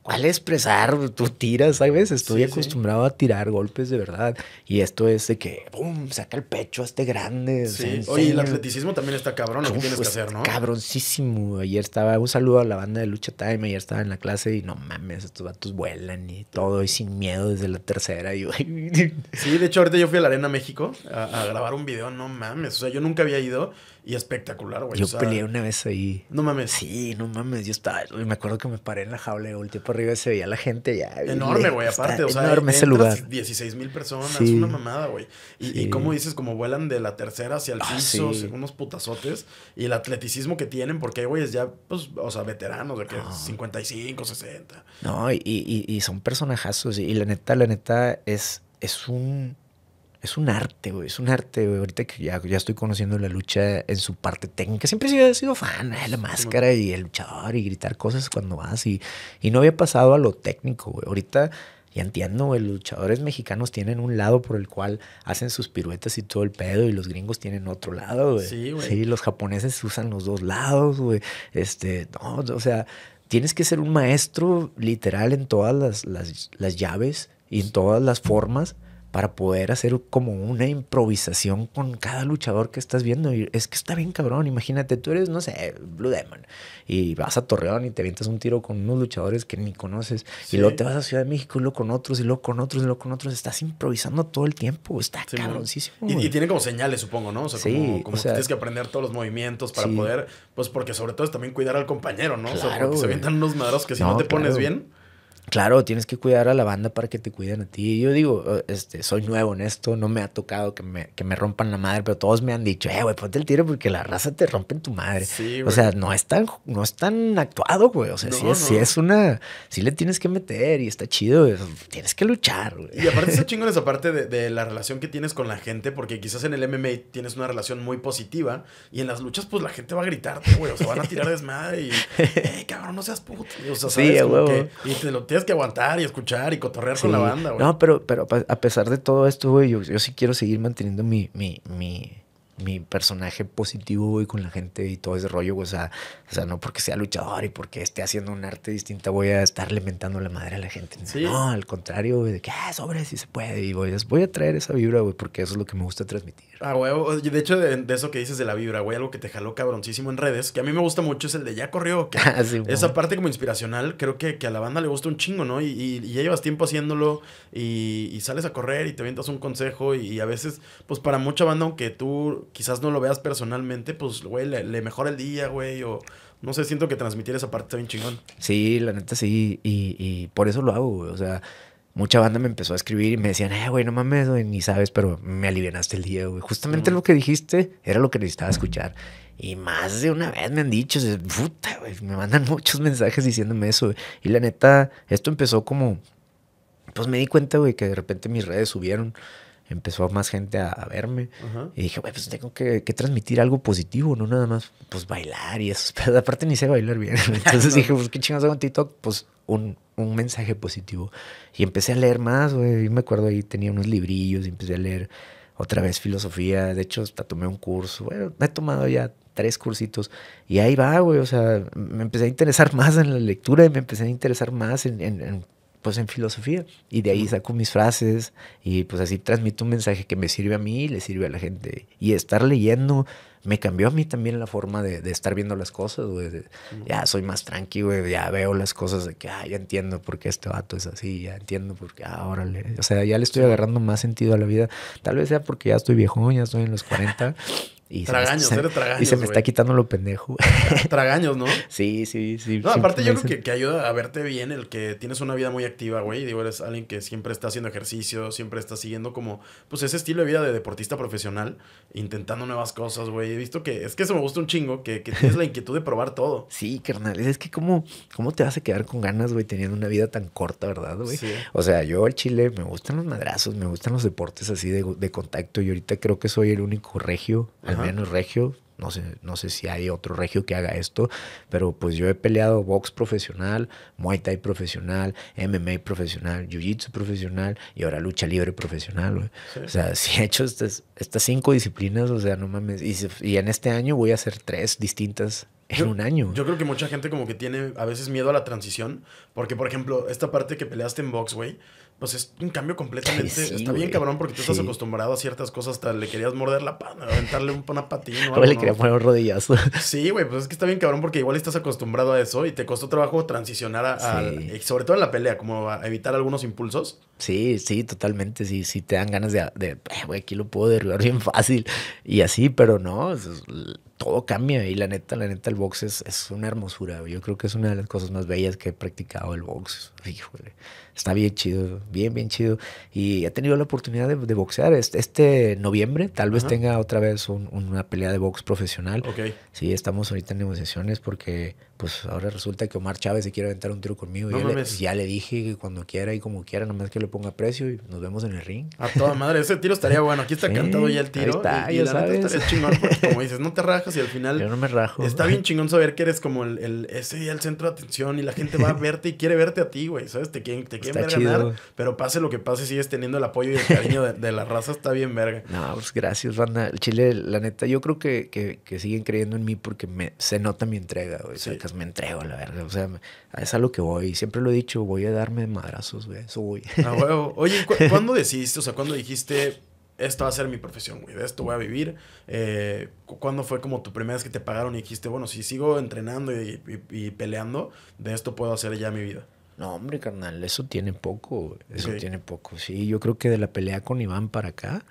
¿Cuál expresar? Tú tiras, ¿sabes? Estoy acostumbrado a tirar golpes de verdad. Y esto es de que, ¡pum! Saca el pecho este grande. Sí. Oye, el atleticismo también está cabrón, lo tienes que hacer, ¿no? Cabroncísimo. Ayer estaba, un saludo a la banda de Lucha Time. Ayer estaba en la clase y no mames, estos vatos vuelan y todo, y sin miedo desde la tercera. sí, de hecho, ahorita yo fui a la Arena México a grabar un video, no mames. O sea, yo nunca había ido. Y espectacular, güey. Yo peleé una vez ahí. No mames. Sí, no mames. Yo estaba. Me acuerdo que me paré en la jaula y volteé por arriba y se veía la gente ya. Enorme, güey. Aparte, o sea, enorme ese lugar. 16 mil personas. Una mamada, güey. Y, como dices, como vuelan de la tercera hacia el ah, piso, unos putazotes. Y el atleticismo que tienen, porque hay es ya, pues, o sea, veteranos de que 55, 60. No, y, y, y son personajazos. Y la neta, la neta es, es un es un arte, güey. Es un arte, güey. Ahorita que ya, ya, estoy conociendo la lucha en su parte técnica. Siempre he sido fan de eh, la máscara y el luchador y gritar cosas cuando vas. Y, y no había pasado a lo técnico, güey. Ahorita ya entiendo, Los luchadores mexicanos tienen un lado por el cual hacen sus piruetas y todo el pedo. Y los gringos tienen otro lado, güey. Sí, güey. Sí, los japoneses usan los dos lados, güey. Este, no, o sea, tienes que ser un maestro literal en todas las, las llaves y en todas las formas para poder hacer como una improvisación con cada luchador que estás viendo. Y es que está bien cabrón, imagínate, tú eres, no sé, Blue Demon, y vas a Torreón y te avientas un tiro con unos luchadores que ni conoces, y luego te vas a Ciudad de México y luego con otros, y luego con otros, y luego con otros, estás improvisando todo el tiempo, está cabroncísimo. Y, tiene como señales, supongo, ¿no? O sea, sí, como, tienes que aprender todos los movimientos para poder, pues porque sobre todo es también cuidar al compañero, ¿no? Claro, porque se avientan unos madros que si no, te pones bien... Claro, tienes que cuidar a la banda para que te cuiden a ti. Yo digo, oh, este, soy nuevo en esto, no me ha tocado que me, me rompan la madre, pero todos me han dicho, eh, güey, ponte el tiro porque la raza te rompe en tu madre. o sea, no es tan, no es tan actuado, güey. O sea, sí, es, una, sí le tienes que meter y está chido, tienes que luchar, güey. Y aparte es *laughs* chingón esa parte de, la relación que tienes con la gente, porque quizás en el MMA tienes una relación muy positiva y en las luchas, pues la gente va a gritarte, güey, o sea, van a tirar desmadre y, *laughs* eh, cabrón, no seas puto. O sea, ¿sabes? Sí, güey. Y te lo tienes que aguantar y escuchar y cotorrear con la banda, güey. No, pero, pero a pesar de todo esto, güey, yo, sí quiero seguir manteniendo mi, mi, personaje positivo, güey, con la gente y todo ese rollo, güey. O sea, o sea, no porque sea luchador y porque esté haciendo un arte distinta voy a estar lamentando la madre a la gente. No, al contrario, de que, ah, sobre, si se puede. Y voy, voy a traer esa vibra, güey, porque eso es lo que me gusta transmitir. Ah, huevo. De hecho, de, eso que dices de la vibra, güey, algo que te jaló cabroncísimo en redes, que a mí me gusta mucho, es el de ya corrió. Que *laughs* ah, esa parte como inspiracional, creo que, a la banda le gusta un chingo, ¿no? Y, y, ya llevas tiempo haciéndolo y, sales a correr y te avientas un consejo y, a veces, pues para mucha banda, aunque tú quizás no lo veas personalmente, pues, güey, le, mejora el día, güey, o... No sé, siento que transmitir esa parte está bien chingón. Sí, la neta sí, y, y por eso lo hago, güey. O sea, mucha banda me empezó a escribir y me decían, eh, güey, no mames, güey, ni sabes, pero me alivianaste el día, güey. Justamente lo que dijiste era lo que necesitaba escuchar. Y más de una vez me han dicho, puta, güey, me mandan *laughs* muchos mensajes diciéndome eso. Y la neta, esto empezó como, pues me di cuenta, güey, que de repente mis redes subieron. Empezó más gente a, verme. Y dije, güey, pues tengo que, transmitir algo positivo, no nada más, pues bailar y eso. *laughs* Pero aparte ni sé bailar bien. *laughs* Entonces dije, pues qué chingados hago en TikTok, pues un, un mensaje positivo. Y empecé a leer más, güey. me acuerdo ahí tenía unos librillos y empecé a leer otra vez filosofía. De hecho, hasta tomé un curso. Bueno, me he tomado ya tres cursitos y ahí va, güey. O sea, me empecé a interesar *laughs* más en la lectura y me empecé a interesar más en, en pues en filosofía. Y de ahí saco mis frases y pues así transmito un mensaje que me sirve a mí y le sirve a la gente. Y estar leyendo me cambió a mí también la forma de, estar viendo las cosas, güey. ya soy más tranquilo, Ya veo las cosas de que, ah, ya entiendo por qué este vato es así, ya entiendo por qué, ah, órale. O sea, ya le estoy agarrando más sentido a la vida. Tal vez sea porque ya estoy viejo, ya estoy en los 40. *laughs* Y tragaños, se tragaños. Y se me está quitando lo pendejo. *laughs* Tragaños, ¿no? Sí, sí, sí. aparte yo creo que, ayuda a verte bien el que tienes una vida muy activa, güey. Digo, eres alguien que siempre está haciendo ejercicio, siempre está siguiendo como, pues ese estilo de vida de deportista profesional, intentando nuevas cosas, güey. He visto que, es que eso me gusta un chingo, que, que tienes la inquietud de probar todo. *laughs* Sí, carnal. Es que cómo, cómo te vas a quedar con ganas, güey, teniendo una vida tan corta, ¿verdad, güey? O sea, yo al chile me gustan los madrazos, me gustan los deportes así de, contacto y ahorita creo que soy el único regio, menos regio. No sé, no sé si hay otro regio que haga esto, pero pues yo he peleado box profesional, muay thai profesional, MMA profesional, jiu-jitsu profesional y ahora lucha libre profesional. O sea, si *laughs* he hecho estas, estas cinco disciplinas, o sea, no mames. Y, en este año voy a hacer tres distintas en un año. Yo creo que mucha gente como que tiene a veces miedo a la transición, porque por ejemplo, esta parte que peleaste en box, güey pues es un cambio completamente. está bien cabrón porque tú estás acostumbrado a ciertas cosas. Hasta le querías morder la pana, aventarle un, panapatín, O *laughs* le quería poner un rodillazo. *laughs* Sí, güey, pues es que está bien cabrón porque igual estás acostumbrado a eso y te costó trabajo transicionar a. sobre todo en la pelea, como a evitar algunos impulsos. Sí, sí, totalmente. Sí, sí, te dan ganas de. Eh, güey, aquí lo puedo derribar bien fácil y así, pero no todo cambia y la neta, la neta, el box es, una hermosura. Yo creo que es una de las cosas más bellas que he practicado el box. está bien chido, bien, bien chido. Y he tenido la oportunidad de, boxear este, este, noviembre. Tal vez tenga otra vez una pelea de box profesional. Sí, estamos ahorita en negociaciones porque pues ahora resulta que Omar Chávez se quiere aventar un tiro conmigo. Y ya, le, ya, le, dije que cuando quiera y como quiera, nomás que le ponga precio y nos vemos en el ring. A toda madre, ese tiro estaría *laughs* bueno. Aquí está cantado ya el tiro. Ahí está, y, ya rato sabes. Estaría chingón, porque como *laughs* dices, no te rajas y al final. Yo no me rajo. Está bien *laughs* chingón saber que eres como el, ese día el centro de atención y la gente va a verte y quiere verte a ti, güey. ¿Sabes? Te quieren, te quieren ver ganar, pero pase lo que pase, sigues teniendo el apoyo y el cariño de, la raza. Está bien, verga. No, pues gracias, banda. Chile, la neta, yo creo que, que, siguen creyendo en mí porque se nota mi entrega, güey. Pues, me entrego, la verdad. O sea, es a lo que voy. Siempre lo he dicho, voy a darme madrazos, güey. Eso voy. *laughs* Oye, ¿cuándo decidiste? O sea, ¿cuándo dijiste, esto va a ser mi profesión, güey? De esto voy a vivir. Eh, ¿Cuándo fue como tu primera vez que te pagaron y dijiste, bueno, si sigo entrenando y, peleando, de esto puedo hacer ya mi vida? No, hombre, carnal, eso tiene poco, Eso tiene poco. Sí, yo creo que de la pelea con Iván para acá,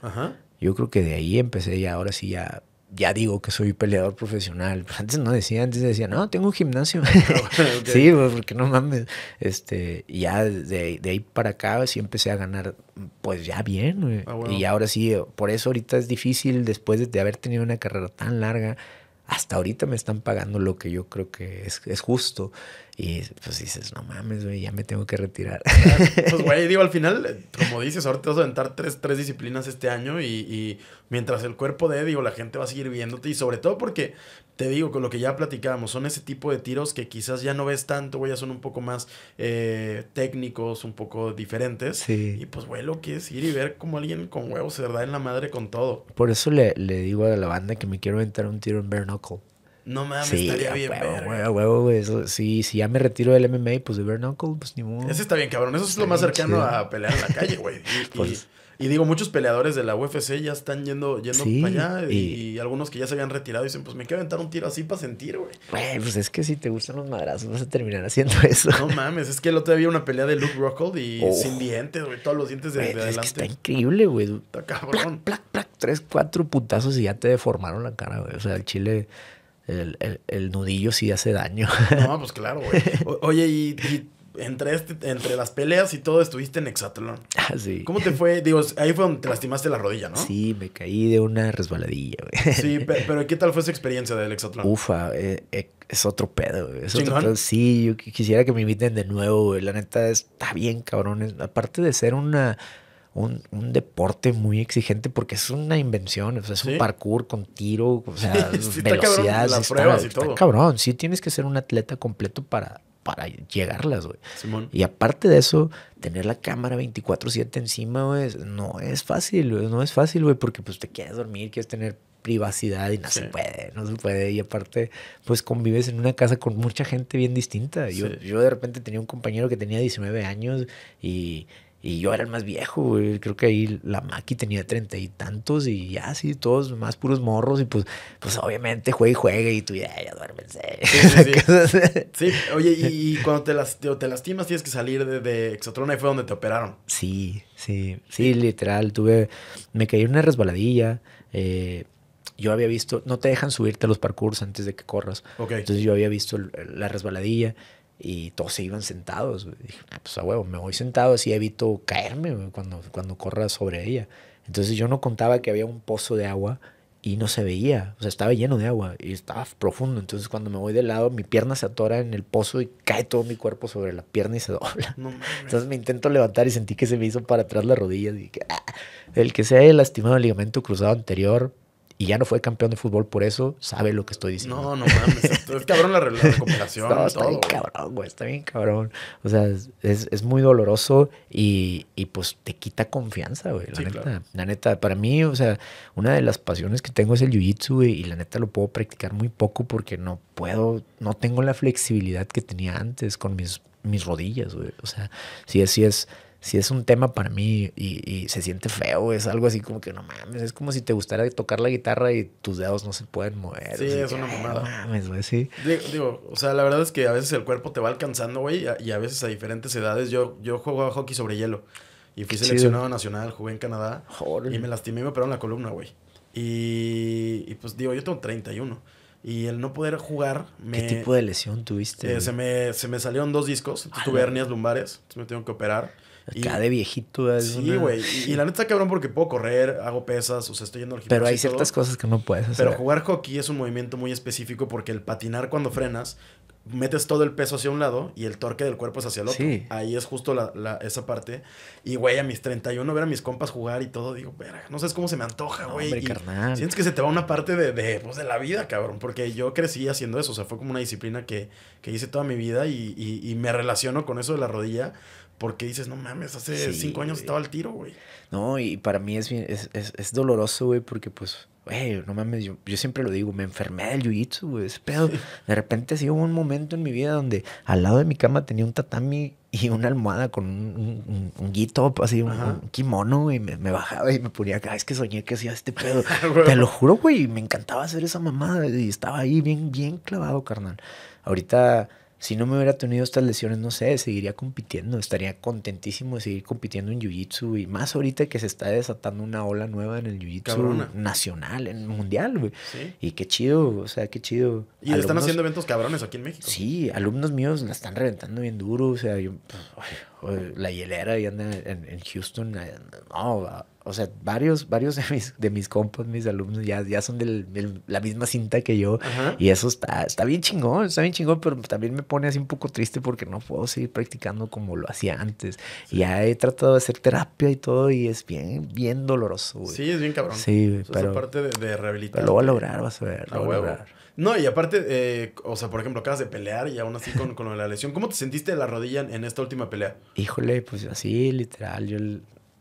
yo creo que de ahí empecé ya, ahora sí ya ya digo que soy peleador profesional. *laughs* Antes no decía, antes decía, no, tengo un gimnasio. *laughs* Ah, *laughs* sí, pues, porque no mames. Este, ya de, ahí para acá sí empecé a ganar, pues ya bien. Ah, y ahora sí, por eso ahorita es difícil, después de haber tenido una carrera tan larga, hasta ahorita me están pagando lo que yo creo que es, es justo. Y pues dices, no mames, güey, ya me tengo que retirar. Pues, güey, *laughs* digo, al final, eh, como dices, ahorita vas a aventar tres, tres disciplinas este año y, mientras el cuerpo de, digo, la gente va a seguir viéndote y sobre todo porque, te digo, con lo que ya platicábamos, son ese tipo de tiros que quizás ya no ves tanto, güey, ya son un poco más eh, técnicos, un poco diferentes. Sí. Y pues, güey, lo que es ir y ver como alguien con huevos se da en la madre con todo. Por eso le, le digo a la banda que me quiero aventar un tiro en bare knuckle. No mames, estaría bien, huevo, huevo, huevo, güey. sí, si ya me retiro del MMA, pues de bare knuckle, pues ni modo. Ese está bien, cabrón. Eso es lo más cercano a pelear en la calle, güey. *laughs* Pues, y, y, digo, muchos peleadores de la UFC ya están yendo, yendo para allá. Y, algunos que ya se habían retirado dicen, pues me quiero aventar un tiro así para sentir, güey. Güey, pues es que si te gustan los madrazos, vas a terminar haciendo *laughs* eso. No mames, es que el otro día había una pelea de Luke Rockhold y sin dientes, güey. Todos los dientes desde adelante. Es que está increíble, güey. Está cabrón. plac, plac, tres, cuatro putazos y ya te deformaron la cara, güey. O sea, el chile el, nudillo sí hace daño. No, *laughs* pues claro, güey. Oye, y, entre, este, entre las peleas y todo estuviste en hexatlón. Ah, sí. ¿Cómo te fue? Digo, ahí fue donde te lastimaste la rodilla, ¿no? Sí, me caí de una resbaladilla, güey. Sí, *laughs* pero, ¿qué tal fue esa experiencia del hexatlón? Ufa, eh, eh, es otro pedo, güey. Es otro pedo. Sí, yo quisiera que me inviten de nuevo, güey. La neta está bien, cabrón. Aparte de ser una un, deporte muy exigente porque es una invención, o sea, es un parkour con tiro, o sea, velocidad, *laughs* cabrón, cabrón, sí tienes que ser un atleta completo para, para llegarlas, güey. Y aparte de eso, tener la cámara 24/7 encima, güey, no es fácil, güey, no es fácil, güey, porque pues te quieres dormir, quieres tener privacidad y no se puede, no se puede. Y aparte, pues convives en una casa con mucha gente bien distinta. Yo, yo de repente tenía un compañero que tenía 19 años y y yo era el más viejo, Creo que ahí la Maki tenía treinta y tantos y ya, sí, todos más puros morros. Y pues, pues obviamente juegue y juegue y tú ya, ya duérmense. Sí, *laughs* oye, y, cuando te, las, te, lastimas tienes que salir de, de Exotrona y fue donde te operaron. Sí, sí, sí, literal. Tuve, me caí en una resbaladilla. Eh, yo había visto, no te dejan subirte a los parkours antes de que corras. Entonces yo había visto la resbaladilla. Y todos se iban sentados. Dije, ah, pues a huevo, me voy sentado así evito caerme cuando, cuando corra sobre ella. Entonces yo no contaba que había un pozo de agua y no se veía. O sea, estaba lleno de agua y estaba profundo. Entonces, cuando me voy de lado, mi pierna se atora en el pozo y cae todo mi cuerpo sobre la pierna y se *laughs* dobla. Entonces, me intento levantar y sentí que se me hizo para atrás las rodillas. Y que, ah, el que se haya lastimado el ligamento cruzado anterior, y ya no fue campeón de fútbol por eso, sabe lo que estoy diciendo. No, no mames, es cabrón la, recuperación. *laughs* No, está bien cabrón, güey, está bien cabrón. O sea, es, muy doloroso y, pues te quita confianza, güey. La, neta, la neta, para mí, o sea, una de las pasiones que tengo es el jiu-jitsu y la neta lo puedo practicar muy poco porque no puedo, no tengo la flexibilidad que tenía antes con mis, mis rodillas, güey. O sea, sí, así es. Sí es si es un tema para mí y, se siente feo, es algo así como que no mames, es como si te gustara tocar la guitarra y tus dedos no se pueden mover. Sí, es una mamada. No mames, güey, sí. Digo, o sea, la verdad es que a veces el cuerpo te va alcanzando, güey, y, a, veces a diferentes edades. Yo, yo a hockey sobre hielo y fui seleccionado nacional, jugué en Canadá y me lastimé y me operaron la columna, güey. Y, pues digo, yo tengo 31. Y el no poder jugar me... ¿Qué tipo de lesión tuviste? Eh, se, me, se me salieron dos discos. Ah, tuve hernias lumbares. Entonces me tengo que operar. Acá de viejito. sí, güey. *laughs* Y, la neta cabrón porque puedo correr, hago pesas, o sea, estoy yendo al gimnasio. Pero hay ciertas cosas que no puedes hacer. Pero jugar hockey es un movimiento muy específico porque el patinar cuando frenas, metes todo el peso hacia un lado y el torque del cuerpo es hacia el otro. Ahí es justo la, la, esa parte. Y, güey, a mis 31 ver a mis compas jugar y todo, digo, no sabes cómo se me antoja, güey. Sientes que se te va una parte de, de, pues, de la vida, cabrón, porque yo crecí haciendo eso. O sea, fue como una disciplina que, hice toda mi vida y, y me relaciono con eso de la rodilla porque dices, no mames, hace cinco años estaba al tiro, güey. No, y para mí es, es, doloroso, güey, porque pues, güey, no mames, yo, siempre lo digo, me enfermé del jiu-jitsu, güey, ese pedo. De repente sí hubo un momento en mi vida donde al lado de mi cama tenía un tatami y una almohada con un, un, así, un, kimono, y me, bajaba y me ponía acá. Es que soñé que hacía este pedo. *laughs* Ah, Te lo juro, güey, me encantaba hacer esa mamada y estaba ahí bien, bien clavado, carnal. Ahorita si no me hubiera tenido estas lesiones, no sé, seguiría compitiendo, estaría contentísimo de seguir compitiendo en Jiu-Jitsu y más ahorita que se está desatando una ola nueva en el Jiu-Jitsu nacional, en mundial, güey. Y qué chido, o sea, qué chido. Y están haciendo eventos cabrones aquí en México. Sí, alumnos míos la están reventando bien duro, o sea, yo, *laughs* la hielera y anda en, Houston, eh, no, o sea, varios, varios de mis, de mis compas, mis alumnos, ya, ya son de la misma cinta que yo. Y eso está, está bien chingón, está bien chingón, pero también me pone así un poco triste porque no puedo seguir practicando como lo hacía antes. Ya he tratado de hacer terapia y todo y es bien, bien doloroso, Sí, es bien cabrón. Sí, pero, es parte de, rehabilitar. lo voy a lograr, vas a ver. Lo ah, voy a lograr. No, y aparte, eh, o sea, por ejemplo, acabas de pelear y aún así con, con la lesión. ¿Cómo te sentiste la rodilla en esta última pelea? Híjole, pues así, literal. Yo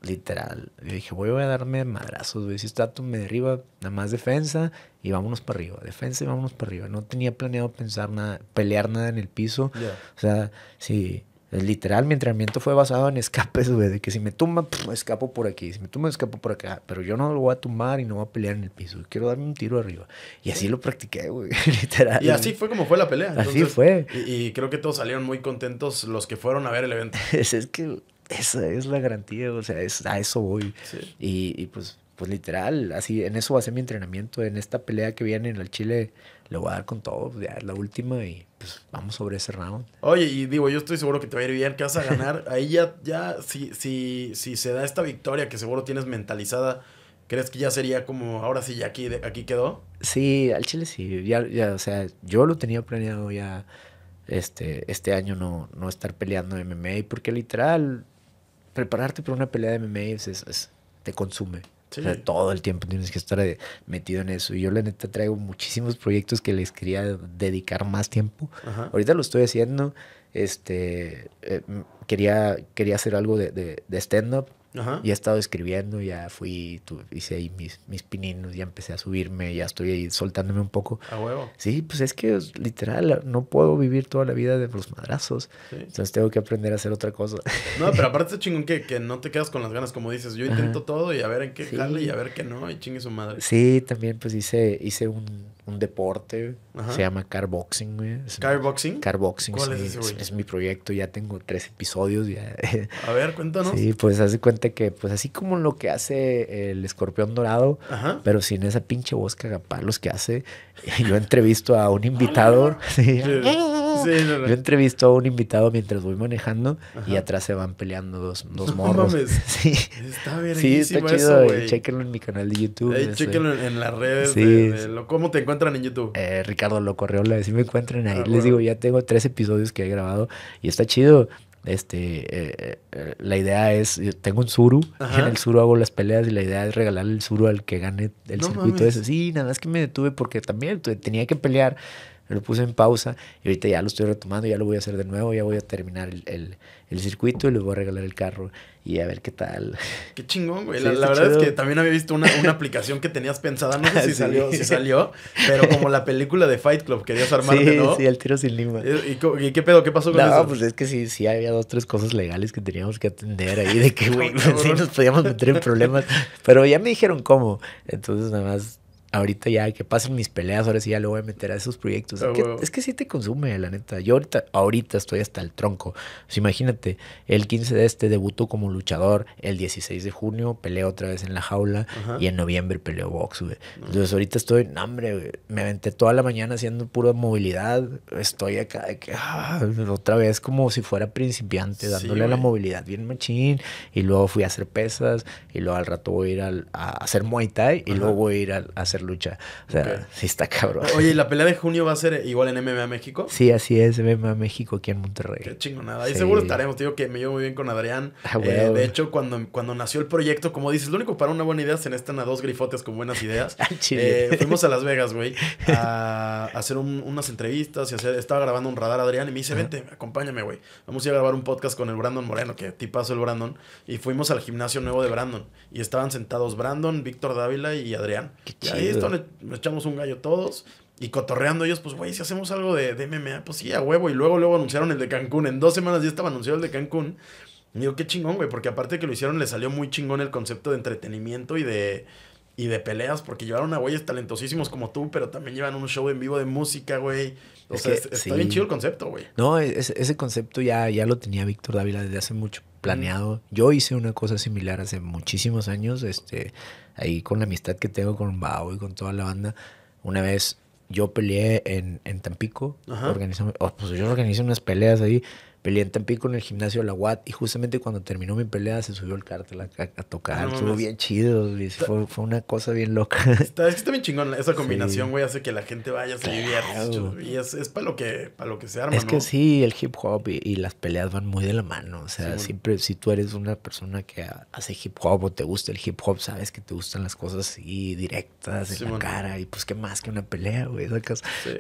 literal. Yo dije, voy, a darme madrazos, güey. Si está tú me derriba, nada más defensa y vámonos para arriba. Defensa y vámonos para arriba. No tenía planeado pensar nada, pelear nada en el piso. O sea, sí. Literal, mi entrenamiento fue basado en escapes, güey. De que si me tumba, escapo por aquí. Si me tumba, escapo por acá. Pero yo no lo voy a tumbar y no voy a pelear en el piso. Quiero darme un tiro arriba. Y así lo practiqué, güey. *laughs* Literal. Y así fue como fue la pelea. así fue. Y, creo que todos salieron muy contentos los que fueron a ver el evento. *laughs* es, es que esa es la garantía, o sea, a eso voy. Y, y, pues, pues literal, así, en eso va a ser mi entrenamiento, en esta pelea que viene en el Chile, lo voy a dar con todo, ya es la última y pues vamos sobre ese round. Oye, y digo, yo estoy seguro que te va a ir bien, que vas a ganar. *laughs* Ahí ya, ya, si, si, si se da esta victoria que seguro tienes mentalizada, ¿Crees que ya sería como, ahora sí, ya aquí, aquí quedó? Sí, al Chile sí. Ya, ya, o sea, yo lo tenía planeado ya este, este año no, no estar peleando MMA, porque literal, prepararte para una pelea de MMA es, te consume. todo el tiempo tienes que estar eh, metido en eso. Y yo la neta traigo muchísimos proyectos que les quería dedicar más tiempo. Ahorita lo estoy haciendo. Este, eh, quería, quería hacer algo de stand-up. Ajá. Ya he estado escribiendo, ya fui, hice ahí mis, mis pininos, ya empecé a subirme, ya estoy ahí soltándome un poco. A huevo. Sí, pues es que literal, no puedo vivir toda la vida de los madrazos. Entonces tengo que aprender a hacer otra cosa. No, pero *laughs* aparte está chingón que, que, no te quedas con las ganas, como dices, yo intento todo y a ver en qué sí. y a ver qué no, y chingue su madre. Sí, también pues hice, hice un un deporte, se llama Carboxing, güey. ¿Carboxing? Carboxing, carboxing sí, es, mi proyecto, ya tengo tres episodios. Ya. *laughs* A ver, cuéntanos. Sí, pues hace cuenta que, pues así como lo que hace el escorpión dorado, pero sin esa pinche voz cagapalos que hace, *laughs* yo entrevisto a un invitado. *laughs* sí, Yo entrevisto a un invitado mientras voy manejando y atrás se van peleando dos, dos morros. Sí. Está bien. chido. Eso, en mi canal de YouTube. en, las redes. De, lo, ¿Cómo te encuentras? encuentran en YouTube? Eh, Ricardo Loco le decía me encuentran ahí. Ah, Les digo, ya tengo tres episodios que he grabado y está chido. Este, eh, eh, la idea es, eh, tengo un suru, en el suru hago las peleas y la idea es regalar el suru al que gane el circuito ese. Sí, nada más que me detuve porque también tenía que pelear lo puse en pausa y ahorita ya lo estoy retomando, ya lo voy a hacer de nuevo, ya voy a terminar el, circuito y luego voy a regalar el carro y a ver qué tal. Qué chingón, güey. la, verdad es que también había visto una, una, aplicación que tenías pensada, no sé si *laughs* salió, si salió, pero como la película de Fight Club, querías armarte, sí, ¿no? Sí, el tiro sin lima. ¿Y, y, qué pedo? ¿Qué pasó con eso? No, pues es que sí, sí había dos, tres cosas legales que teníamos que atender ahí de que, *laughs* güey, *laughs* nos podíamos meter en problemas, pero ya me dijeron cómo, entonces nada más ahorita ya que pasen mis peleas, ahora sí ya le voy a meter a esos proyectos. Ah, es, que, es, sí te consume, la neta. Yo ahorita, ahorita estoy hasta el tronco. imagínate, el 15 de este debutó como luchador, el 16 de junio peleé otra vez en la jaula y en noviembre peleó box, Entonces ahorita estoy, no, hombre, me aventé toda la mañana haciendo pura movilidad. Estoy acá de que, ah, otra vez como si fuera principiante, dándole la movilidad bien machín. Y luego fui a hacer pesas y luego al rato voy a ir a hacer muay thai y luego voy a ir a hacer lucha. O sea, sí está cabrón. Oye, ¿y la pelea de junio va a ser igual en MMA México? Sí, así es, MMA México aquí en Monterrey. Qué chingonada. nada Y seguro estaremos, digo que me llevo muy bien con Adrián. Ah, eh, de hecho, cuando, cuando nació el proyecto, como dices, lo único para una buena idea se necesitan a dos grifotes con buenas ideas. *laughs* Eh, fuimos a Las Vegas, güey, a, hacer unas entrevistas y hacer, estaba grabando un radar Adrián y me dice, vente, acompáñame, güey. Vamos a ir a grabar un podcast con el Brandon Moreno, que tipazo el Brandon. Y fuimos al gimnasio nuevo de Brandon. Y estaban sentados Brandon, Víctor Dávila y Adrián. Qué chido. Y nos, echamos un gallo todos. Y cotorreando ellos, pues, güey, si hacemos algo de, de, MMA, pues sí, a huevo. Y luego, luego anunciaron el de Cancún. En dos semanas ya estaba anunciado el de Cancún. digo, qué chingón, güey, porque aparte que lo hicieron, le salió muy chingón el concepto de entretenimiento y de, y de peleas, porque llevaron a güeyes talentosísimos como tú, pero también llevan un show en vivo de música, güey. O sea, está bien chido el concepto, güey. No, e-, ese concepto ya, ya lo tenía Víctor Dávila desde hace mucho planeado. Yo hice una cosa similar hace muchísimos años, este, ahí con la amistad que tengo con Bao y con toda la banda. Una vez yo peleé en, en Tampico, oh, pues yo organizé unas peleas ahí Peleé en Tampico en el gimnasio de la UAT y justamente cuando terminó mi pelea se subió el cartel a, tocar. Estuvo bien chido, Fue, una cosa bien loca. es que está bien chingón esa combinación, güey. Hace que la gente vaya, se claro. Y es, es para lo, que, para lo que se arma, Es que sí, el hip hop y, las peleas van muy de la mano. O sea, siempre si tú eres una persona que hace hip hop o te gusta el hip hop, sabes que te gustan las cosas así directas, en la cara. Y pues qué más que una pelea, güey. O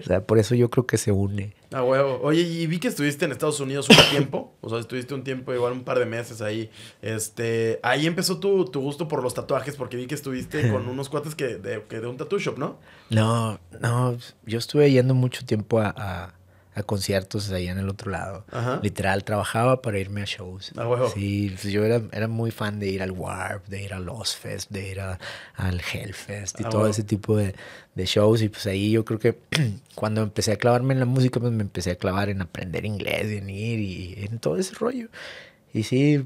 sea, por eso yo creo que se une. Ah, huevo. Oye, y vi que estuviste en Estados Unidos tiempo, o sea, estuviste un tiempo, igual un par de meses ahí. Este, ahí empezó tu, gusto por los tatuajes, porque vi que estuviste con *laughs* unos cuates que de, un tattoo shop, ¿no? No, no, yo estuve yendo mucho tiempo a a conciertos allá en el otro lado. Literal, trabajaba para irme a shows. Ah, Sí, pues yo era, era, muy fan de ir al Warp, de ir al Fest de ir al Hellfest y todo ese tipo de, de, shows. Y pues ahí yo creo que *clears throat* cuando empecé a clavarme en la música, pues me empecé a clavar en aprender inglés en ir y en todo ese rollo. Y sí,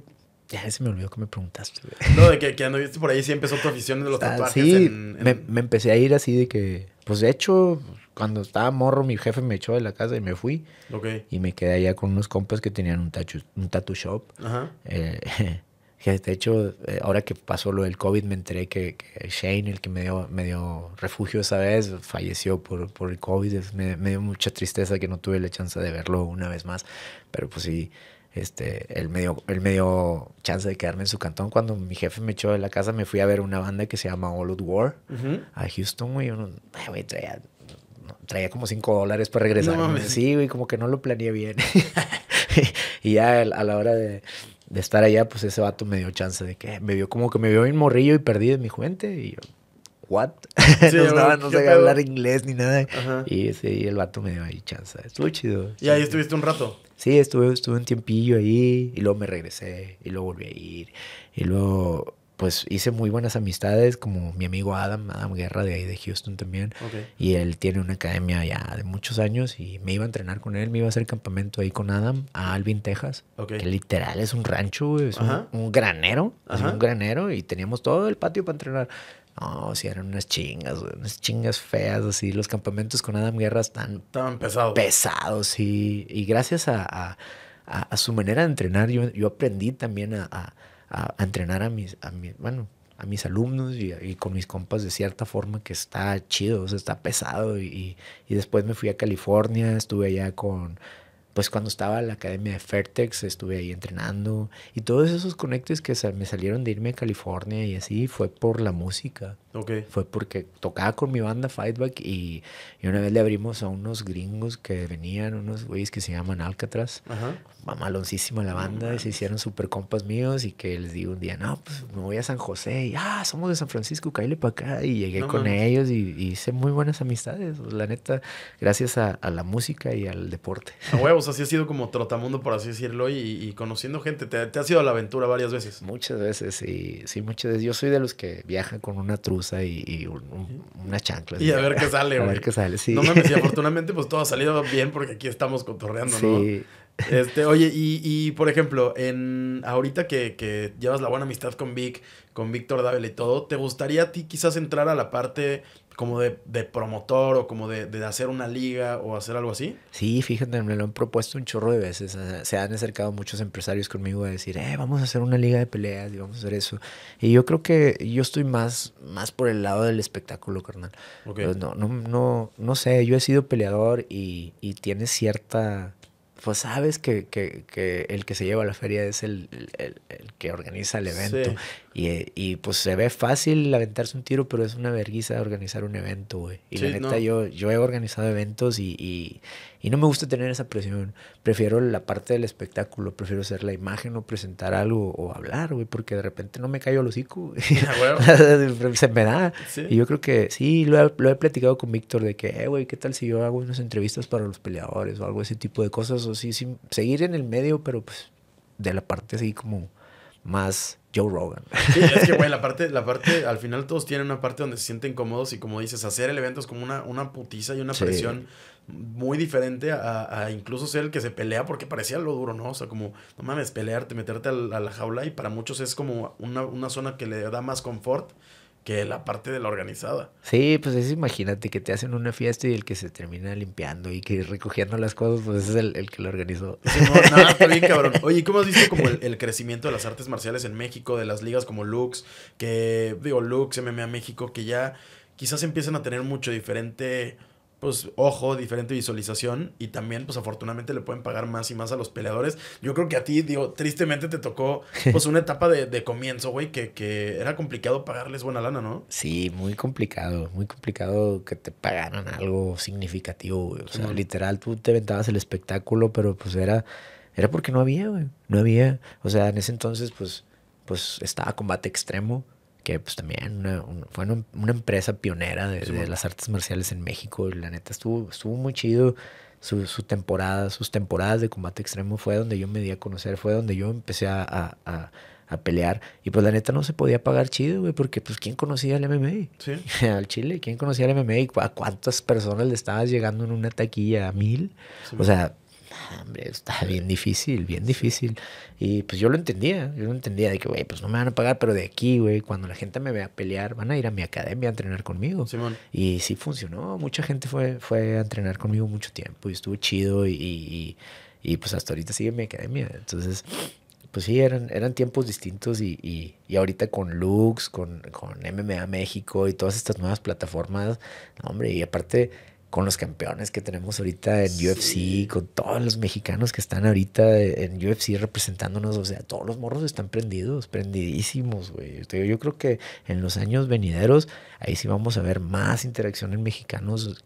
ya se me olvidó que me preguntaste. No, de que, que anduviste por ahí, sí empezó tu afición de los ah, tatuajes. Sí, Me, me empecé a ir así de que, pues de hecho cuando estaba morro, mi jefe me echó de la casa y me fui. Okay. Y me quedé allá con unos compas que tenían un, tacho, un tattoo shop. Ajá. Eh, *laughs* de hecho, eh, ahora que pasó lo del COVID, me enteré que, Shane, el que me dio, me dio, refugio esa vez, falleció por, por el COVID. Me, me, dio mucha tristeza que no tuve la chance de verlo una vez más. Pero pues sí, este, él, me dio, él chance de quedarme en su cantón. Cuando mi jefe me echó de la casa, me fui a ver una banda que se llama All Out War a Houston, güey traía como 5 dólares para regresar. sí, güey, como que no lo planeé bien. *laughs* y ya a la hora de, estar allá, pues ese vato me dio chance de que me vio como que me vio un morrillo y perdí en mi juente. Y yo, ¿what? *laughs* no, estaba, sabía hablar inglés ni nada. Y sí, el vato me dio ahí chance. Estuvo chido. ¿Y ahí estuviste un rato? Sí, estuve, estuve un tiempillo ahí y luego me regresé y luego volví a ir. Y luego pues hice muy buenas amistades, como mi amigo Adam, Adam Guerra de ahí de Houston también. Y él tiene una academia ya de muchos años y me iba a entrenar con él, me iba a hacer campamento ahí con Adam a Alvin, Texas. Que literal es un rancho, es un, granero, es un granero y teníamos todo el patio para entrenar. No, si eran unas chingas, unas chingas feas, así. Los campamentos con Adam Guerra están... Tan pesados. Pesados, y, y gracias a, a, su manera de entrenar, yo, yo aprendí también a a, entrenar a mis, bueno, a mis alumnos y, con mis compas de cierta forma que está chido, o sea, está pesado. Y, y, después me fui a California, estuve allá con, pues cuando estaba en la academia de Fairtex, estuve ahí entrenando. Y todos esos conectes que me salieron de irme a California y así fue por la música. Okay. Fue porque tocaba con mi banda Fightback y, y, una vez le abrimos a unos gringos que venían, unos güeyes que se llaman Alcatraz. Ajá mamaloncísima la banda se hicieron super compas míos y que les digo un día, no, pues me voy a San José y, ah, somos de San Francisco, cállate para acá y llegué con ellos y, hice muy buenas amistades, la neta, gracias a, la música y al deporte. A huevos, *laughs* así ha sido como trotamundo, por así decirlo, y, conociendo gente, te, ha sido la aventura varias veces. Muchas veces, y, sí, muchas veces. Yo soy de los que viajan con una truza y, una chancla. Y a ver qué sale, *laughs* güey. A ver qué sale, sí. No mames, y *laughs* afortunadamente pues todo ha salido bien porque aquí estamos cotorreando, sí. Este, oye, y, por ejemplo, en ahorita que, llevas la buena amistad con Vic, con Víctor Dávila y todo, ¿te gustaría a ti quizás entrar a la parte como de, de promotor o como de, de, hacer una liga o hacer algo así? Sí, fíjate, me lo han propuesto un chorro de veces. Se han acercado muchos empresarios conmigo a decir, eh, vamos a hacer una liga de peleas y vamos a hacer eso. Y yo creo que yo estoy más, más por el lado del espectáculo, carnal. Pues no, no, no, sé, yo he sido peleador y, y tiene cierta pues sabes que, que, el que se lleva a la feria es el, que organiza el evento, y, pues se ve fácil aventarse un tiro, pero es una verguiza organizar un evento, güey. Y la neta, yo, yo he organizado eventos y, no me gusta tener esa presión. Prefiero la parte del espectáculo, prefiero ser la imagen o presentar algo o hablar, güey, porque de repente no me caigo al hocico. *laughs* Ah, *laughs* se me da. Y yo creo que sí, lo he, lo he platicado con Víctor de que, eh, güey, ¿qué tal si yo hago unas entrevistas para los peleadores o algo ese tipo de cosas? O sí, sí seguir en el medio, pero pues de la parte así como más Joe Rogan. es que, güey, la *laughs* parte, la parte, al final todos tienen una parte donde se sienten cómodos y como dices, hacer el evento es como una, una putiza y una presión muy diferente a, incluso ser el que se pelea porque parecía lo duro, ¿no? O sea, como, no mames, pelearte, meterte a la, jaula y para muchos es como una, una zona que le da más confort que la parte de la organizada. Sí, pues es imagínate que te hacen una fiesta y el que se termina limpiando y que recogiendo las cosas, pues es el, el que lo organizó. no, está bien cabrón. Oye, ¿cómo has visto como el, el, crecimiento de las artes marciales en México, de las ligas como Lux, que digo Lux, MMA México, que ya quizás empiezan a tener mucho diferente pues ojo, diferente visualización y también pues afortunadamente le pueden pagar más y más a los peleadores. Yo creo que a ti, digo, tristemente te tocó *laughs* pues una etapa de, comienzo, güey, que, que, era complicado pagarles buena lana, ¿no? Sí, muy complicado, muy complicado que te pagaran algo significativo, güey. O sea, literal, tú te ventabas el espectáculo, pero pues era, era porque no había, güey, no había. O sea, en ese entonces pues, pues estaba combate extremo que pues también una, fue una, empresa pionera de, las artes marciales en México. Y la neta estuvo, estuvo muy chido. Su, su, temporada, sus temporadas de combate extremo fue donde yo me di a conocer, fue donde yo empecé a, pelear. Y pues la neta no se podía pagar chido, güey, porque pues ¿quién conocía el MMA? Sí. *laughs* al Chile, ¿quién conocía el MMA? ¿A cuántas personas le estabas llegando en una taquilla? ¿A mil? o sea Ah, hombre, está bien difícil, bien difícil. Y pues yo lo entendía, yo lo entendía de que, güey, pues no me van a pagar, pero de aquí, güey, cuando la gente me vea pelear, van a ir a mi academia a entrenar conmigo. Y sí funcionó, mucha gente fue, fue a entrenar conmigo mucho tiempo y estuvo chido y, y, pues hasta ahorita sigue mi academia. Entonces, pues sí, eran, eran tiempos distintos y, y, y ahorita con Lux, con, con MMA México y todas estas nuevas plataformas, hombre, y aparte con los campeones que tenemos ahorita en UFC, con todos los mexicanos que están ahorita en UFC representándonos, o sea, todos los morros están prendidos, prendidísimos, güey. Yo creo que en los años venideros, ahí sí vamos a ver más interacción en mexicanos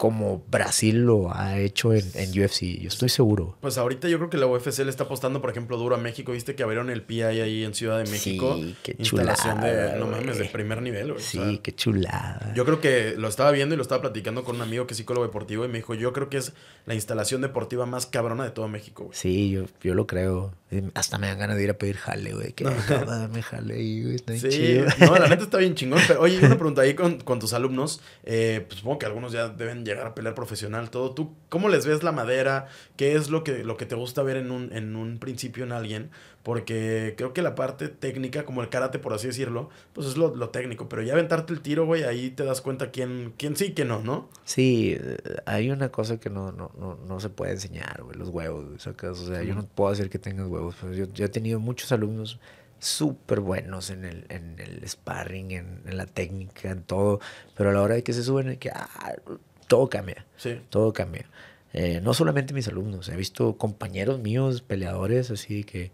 como Brasil lo ha hecho en, UFC. Yo estoy seguro. Pues ahorita yo creo que la UFC le está apostando, por ejemplo, duro a México. Viste que abrieron el PI ahí en Ciudad de México. Sí, qué chulada. De, no mames, de primer nivel, güey. Sí, qué chulada. Yo creo que lo estaba viendo y lo estaba platicando con un amigo que es psicólogo deportivo y me dijo, yo creo que es la instalación deportiva más cabrona de todo México, Sí, yo, lo creo. Hasta me dan ganas de ir a pedir jale, güey. Que *laughs* me jale ahí, güey. Está sí, chido. no, la neta *laughs* está bien chingón. Pero oye, una pregunta ahí con, tus alumnos. Eh, pues, supongo que algunos ya deben llegar a pelear profesional, todo. ¿Tú cómo les ves la madera? ¿Qué es lo que, lo que te gusta ver en un, en un principio en alguien? Porque creo que la parte técnica, como el karate, por así decirlo, pues es lo, técnico. Pero ya aventarte el tiro, güey, ahí te das cuenta quién, quién sí y quién no, ¿no? Sí, eh, hay una cosa que no, no, se puede enseñar, güey, los huevos. o sea, yo no puedo hacer que tengas huevos. yo, he tenido muchos alumnos súper buenos en el, en el sparring, en, la técnica, en todo, pero a la hora de que se suben, que, ah, todo cambia. Todo cambia. Eh, no solamente mis alumnos, he visto compañeros míos, peleadores, así que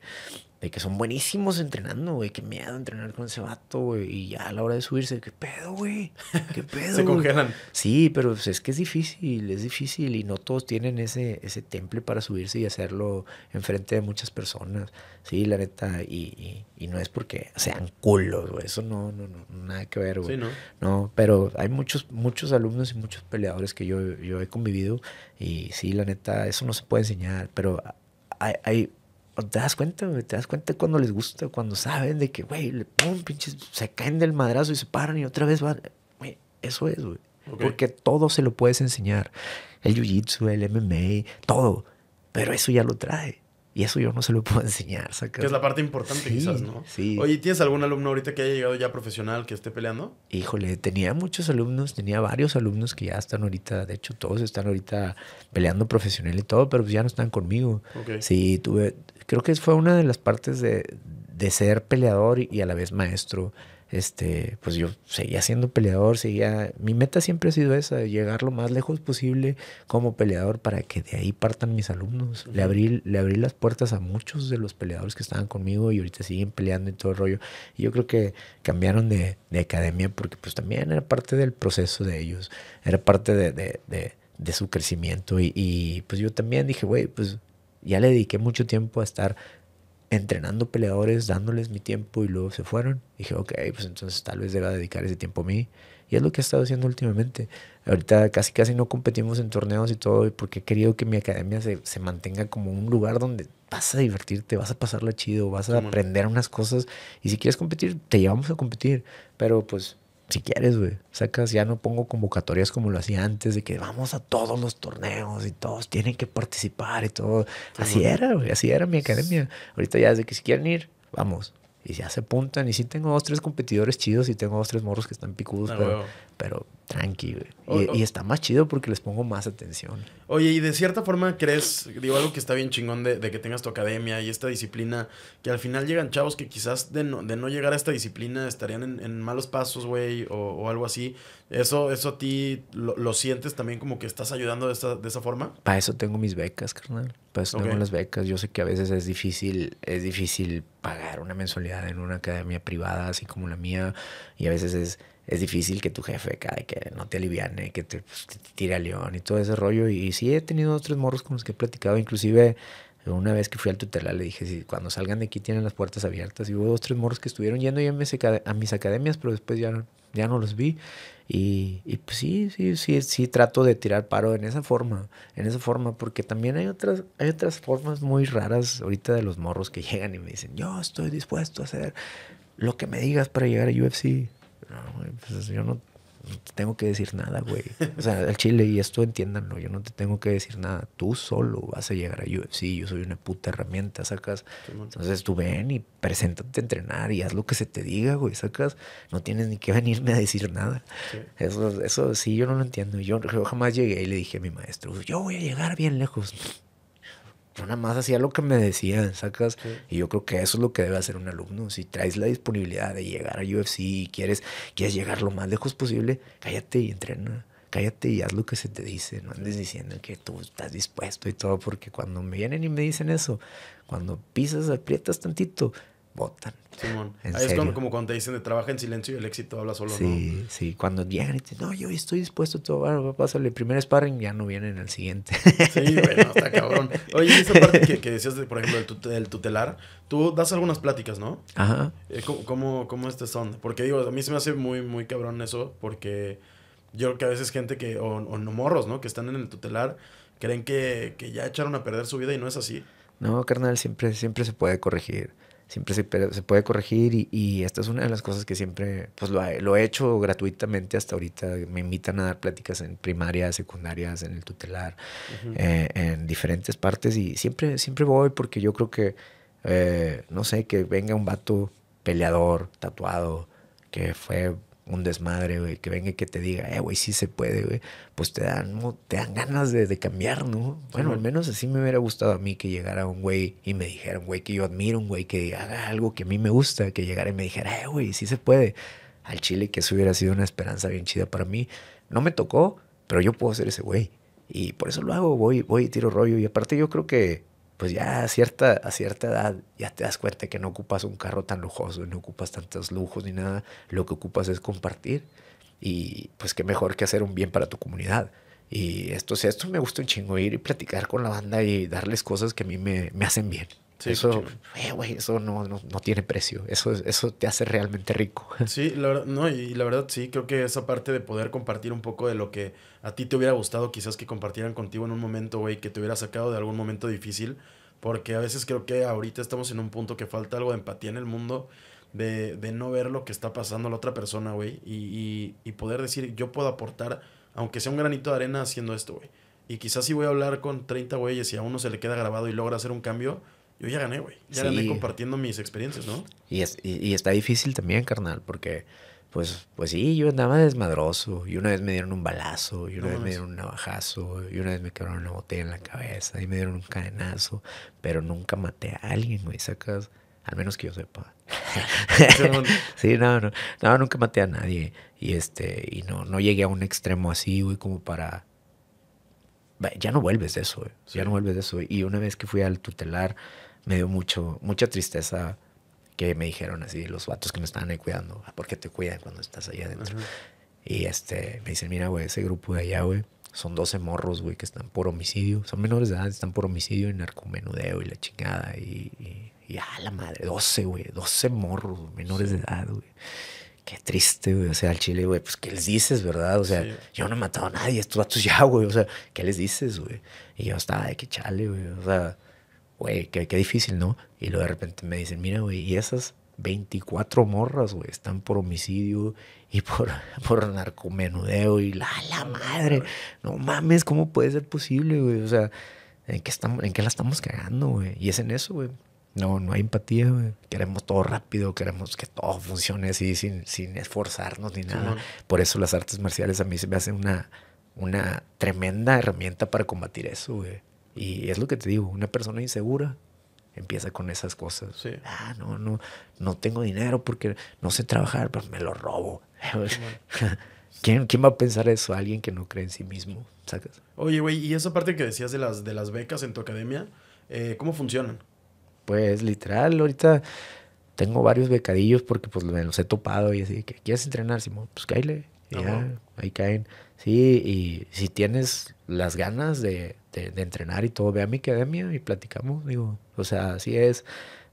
de que son buenísimos entrenando, güey. Qué miedo entrenar con ese vato, güey. Y ya a la hora de subirse, qué pedo, güey. Qué *laughs* pedo. Se congelan. Sí, pero pues, es que es difícil, es difícil. Y no todos tienen ese, ese temple para subirse y hacerlo enfrente de muchas personas. Sí, la neta. Y, no es porque sean culos, güey. Eso no, no, no, nada que ver, güey. Sí, ¿no? No, pero hay muchos, muchos alumnos y muchos peleadores que yo, yo he convivido. Y sí, la neta, eso no se puede enseñar. Pero hay, hay te das cuenta, te das cuenta cuando les gusta, cuando saben de que, güey, pum, pinches, se caen del madrazo y se paran y otra vez van. Güey, eso es, güey. Porque todo se lo puedes enseñar. El jiu-jitsu, el MMA, todo. Pero eso ya lo trae. Y eso yo no se lo puedo *laughs* enseñar. Que es la parte importante, quizás, ¿no? Sí. Oye, ¿tienes algún alumno ahorita que haya llegado ya profesional que esté peleando? Híjole, tenía muchos alumnos, tenía varios alumnos que ya están ahorita, de hecho, todos están ahorita peleando profesional y todo, pero pues ya no están conmigo. Sí, tuve, creo que fue una de las partes de, de ser peleador y a la vez maestro este, pues yo seguía siendo peleador, seguía, mi meta siempre ha sido esa, llegar lo más lejos posible como peleador para que de ahí partan mis alumnos. Le abrí, le abrí las puertas a muchos de los peleadores que estaban conmigo y ahorita siguen peleando y todo el rollo. Y yo creo que cambiaron de, academia porque pues también era parte del proceso de ellos, era parte de, de, su crecimiento y, y pues yo también dije, güey, pues ya le dediqué mucho tiempo a estar entrenando peleadores, dándoles mi tiempo y luego se fueron. Dije, ok, pues entonces tal vez deba dedicar ese tiempo a mí. Y es lo que he estado haciendo últimamente. Ahorita casi casi no competimos en torneos y todo porque he querido que mi academia se, mantenga como un lugar donde vas a divertirte, vas a pasarla chido, vas a aprender unas cosas. Y si quieres competir, te llevamos a competir. Pero pues si quieres, güey. Sacas, ya no pongo convocatorias como lo hacía antes, de que vamos a todos los torneos y todos tienen que participar y todo. Así era, güey, así era mi academia. Ahorita ya es de que si quieren ir, vamos. Y ya se apuntan. Y sí tengo dos, tres competidores chidos y tengo dos, tres morros que están picudos, ah, pero, pero, tranqui, güey. y, está más chido porque les pongo más atención. Oye, y de cierta forma crees, digo algo que está bien chingón de, que tengas tu academia y esta disciplina, que al final llegan chavos que quizás de no, de no llegar a esta disciplina estarían en, malos pasos, güey, o, algo así. ¿Eso, eso a ti lo, sientes también como que estás ayudando de, de esa forma? Para eso tengo mis becas, carnal. Para eso tengo las becas. Yo sé que a veces es difícil, es difícil pagar una mensualidad en una academia privada así como la mía y a veces es es difícil que tu jefe cae que no te aliviane, pues, que te, tire a león y todo ese rollo. Y, sí he tenido otros morros con los que he platicado, inclusive una vez que fui al tutelar le dije, si cuando salgan de aquí tienen las puertas abiertas. Y hubo dos, tres morros que estuvieron yendo ya a mis academias, pero después ya, ya no los vi. Y, y, pues sí, sí, sí, sí trato de tirar paro en esa forma, en esa forma, porque también hay otras, hay otras formas muy raras ahorita de los morros que *laughs* llegan y me dicen, yo estoy dispuesto a hacer lo que me digas para llegar a UFC. No, pues yo no, te tengo que decir nada, güey. O sea, al chile, y esto entiéndanlo, yo no te tengo que decir nada. Tú solo vas a llegar a UFC, yo soy una puta herramienta, sacas. Entonces tú ven y preséntate a entrenar y haz lo que se te diga, güey, sacas. No tienes ni que venirme a decir nada. Eso, eso sí, yo no lo entiendo. yo, jamás llegué y le dije a mi maestro, yo voy a llegar bien lejos nada más hacía lo que me decían, sacas. Y yo creo que eso es lo que debe hacer un alumno. Si traes la disponibilidad de llegar a UFC y quieres, quieres llegar lo más lejos posible, cállate y entrena. Cállate y haz lo que se te dice. No andes diciendo que tú estás dispuesto y todo, porque cuando me vienen y me dicen eso, cuando pisas, aprietas tantito, botan. Simón. Ahí es como, cuando te dicen de trabaja en silencio y el éxito habla solo, sí, ¿no? Sí, Cuando llegan y dicen, no, yo estoy dispuesto a todo, el primer sparring, ya no vienen el siguiente. *laughs* Sí, bueno, está cabrón. Oye, esa parte que, decías, de, por ejemplo, del, tutelar, tú das algunas pláticas, ¿no? Ajá. Eh, ¿cómo, cómo, este son? Porque digo, a mí se me hace muy, muy cabrón eso, porque yo creo que a veces gente que, o, o no morros, ¿no? Que están en el tutelar, creen que, que ya echaron a perder su vida y no es así. No, carnal, siempre, siempre se puede corregir siempre se, puede corregir y, esta es una de las cosas que siempre pues lo, he hecho gratuitamente hasta ahorita. Me invitan a dar pláticas en primarias, secundarias, en el tutelar, eh, en diferentes partes y siempre, siempre voy porque yo creo que, eh, no sé, que venga un vato peleador, tatuado, que fue un desmadre, güey, que venga y que te diga, eh, güey, sí se puede, güey, pues te dan, te dan ganas de, cambiar, ¿no? Bueno, al menos así me hubiera gustado a mí que llegara un güey y me dijera, un güey que yo admiro, un güey que haga algo que a mí me gusta, que llegara y me dijera, eh, güey, sí se puede. Al Chile, que eso hubiera sido una esperanza bien chida para mí. No me tocó, pero yo puedo ser ese güey. Y por eso lo hago, voy, voy y tiro rollo. Y aparte yo creo que pues ya a cierta, a cierta edad ya te das cuenta que no ocupas un carro tan lujoso, no ocupas tantos lujos ni nada, lo que ocupas es compartir y pues qué mejor que hacer un bien para tu comunidad. Y esto, esto me gusta un chingo ir y platicar con la banda y darles cosas que a mí me, me hacen bien eso, eh, eso no, tiene precio. Eso, eso te hace realmente rico. *laughs* Sí, la verdad, no, y la verdad sí, creo que esa parte de poder compartir un poco de lo que a ti te hubiera gustado quizás que compartieran contigo en un momento, güey, que te hubiera sacado de algún momento difícil, porque a veces creo que ahorita estamos en un punto que falta algo de empatía en el mundo, de, no ver lo que está pasando la otra persona, güey, y, poder decir, yo puedo aportar, aunque sea un granito de arena haciendo esto, Y quizás si voy a hablar con 30 güeyes y a uno se le queda grabado y logra hacer un cambio, yo ya gané, güey. Ya gané compartiendo mis experiencias, ¿no? Y, es, y, está difícil también, carnal, porque, pues, pues sí, yo andaba desmadroso. Y una vez me dieron un balazo, y una vez me dieron un navajazo, y una vez me quebraron una botella en la cabeza, y me dieron un cadenazo. Pero nunca maté a alguien, güey, sacas. Al menos que yo sepa. *laughs* sí, no, no, no, nunca maté a nadie. Y este, y no, no llegué a un extremo así, güey, como para ya no vuelves de eso, güey. Eh, ya no vuelves de eso. Güey. Y una vez que fui al tutelar, me dio mucho, mucha tristeza que me dijeron así los vatos que me estaban ahí cuidando, ¿por qué te cuidan cuando estás allá adentro? Y este, me dicen, mira, güey, ese grupo de allá, güey, son 12 morros, güey, que están por homicidio, son menores de edad, están por homicidio y narcomenudeo y la chingada, y, y, a ah, la madre, 12, güey, 12 morros, menores de edad, güey. Qué triste, güey. O sea, al chile, güey, pues, ¿qué les dices, verdad? O sea, yo no he matado a nadie, estos vatos ya, güey. O sea, ¿qué les dices, güey? Y yo estaba de que chale, güey. O sea, güey, qué, difícil, ¿no? Y luego de repente me dicen, mira, güey, y esas 24 morras, güey, están por homicidio y por, *laughs* por narcomenudeo y la, madre, no mames, ¿cómo puede ser posible, güey? O sea, ¿en qué, estamos, ¿en qué la estamos cagando, güey? Y es en eso, güey. No, no hay empatía, güey. Queremos todo rápido, queremos que todo funcione así, sin, sin esforzarnos ni nada. Por eso las artes marciales a mí se me hacen una, una tremenda herramienta para combatir eso, güey. Y es lo que te digo, una persona insegura empieza con esas cosas. Ah, no, no, no tengo dinero porque no sé trabajar, pero pues me lo robo. *laughs* ¿Quién, ¿Quién va a pensar eso? Alguien que no cree en sí mismo. Oye, güey, y esa parte que decías de las, de las becas en tu academia, eh, ¿cómo funcionan? Pues literal, ahorita tengo varios becadillos porque pues me los he topado y así, que quieres entrenar, Simón, pues cáile. ya, ahí caen. Sí, y si tienes las ganas de, de, entrenar y todo, ve a mi academia y platicamos, digo, o sea, así es.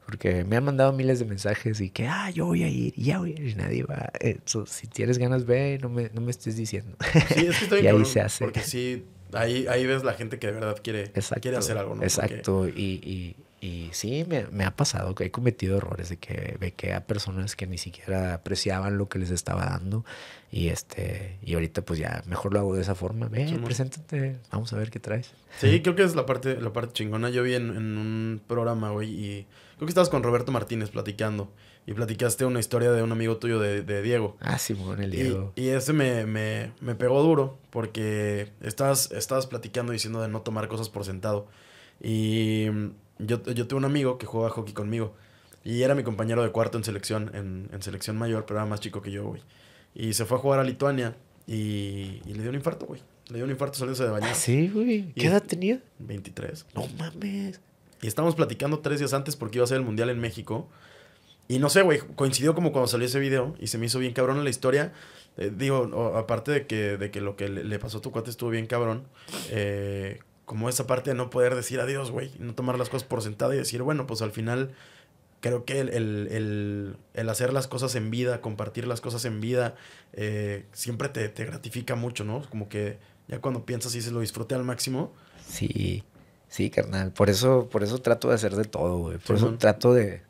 Porque me han mandado miles de mensajes y que, ah, yo voy a ir, ya voy y nadie va. eso, eh, si tienes ganas, ve, no me, no me estés diciendo. *laughs* y ahí se hace. Porque sí, Ahí, ahí ves la gente que de verdad quiere, quiere hacer algo, ¿no? Exacto. Y, y, sí, me, ha pasado que he cometido errores de que ve que a personas que ni siquiera apreciaban lo que les estaba dando. Y este y ahorita pues ya mejor lo hago de esa forma. Ven, preséntate, vamos a ver qué traes. Sí, creo que es la parte, la parte chingona. Yo vi en, en un programa, güey, y creo que estabas con Roberto Martínez platicando y platicaste una historia de un amigo tuyo de, Diego. Ah, sí, Simón, el Diego. Y, ese me, pegó duro porque estabas, estabas platicando diciendo de no tomar cosas por sentado. Y yo, yo tuve un amigo que jugaba hockey conmigo y era mi compañero de cuarto en selección, en, selección mayor, pero era más chico que yo, güey. Y se fue a jugar a Lituania y, le dio un infarto, güey. Le dio un infarto saliéndose de bañar. Ah, sí, güey. ¿Qué edad tenía? 23. No mames. Y estábamos platicando tres días antes porque iba a ser el mundial en México. Y no sé, güey, coincidió como cuando salió ese video y se me hizo bien cabrón en la historia. Eh, digo, aparte de que, de que lo que le, pasó a tu cuate estuvo bien cabrón, eh, como esa parte de no poder decir adiós, güey, no tomar las cosas por sentada y decir, bueno, pues al final creo que el, hacer las cosas en vida, compartir las cosas en vida, eh, siempre te, te gratifica mucho, ¿no? Como que ya cuando piensas y se lo disfrute al máximo. Sí. Sí, carnal. Por eso, por eso trato de hacer de todo, güey. Por eso trato de,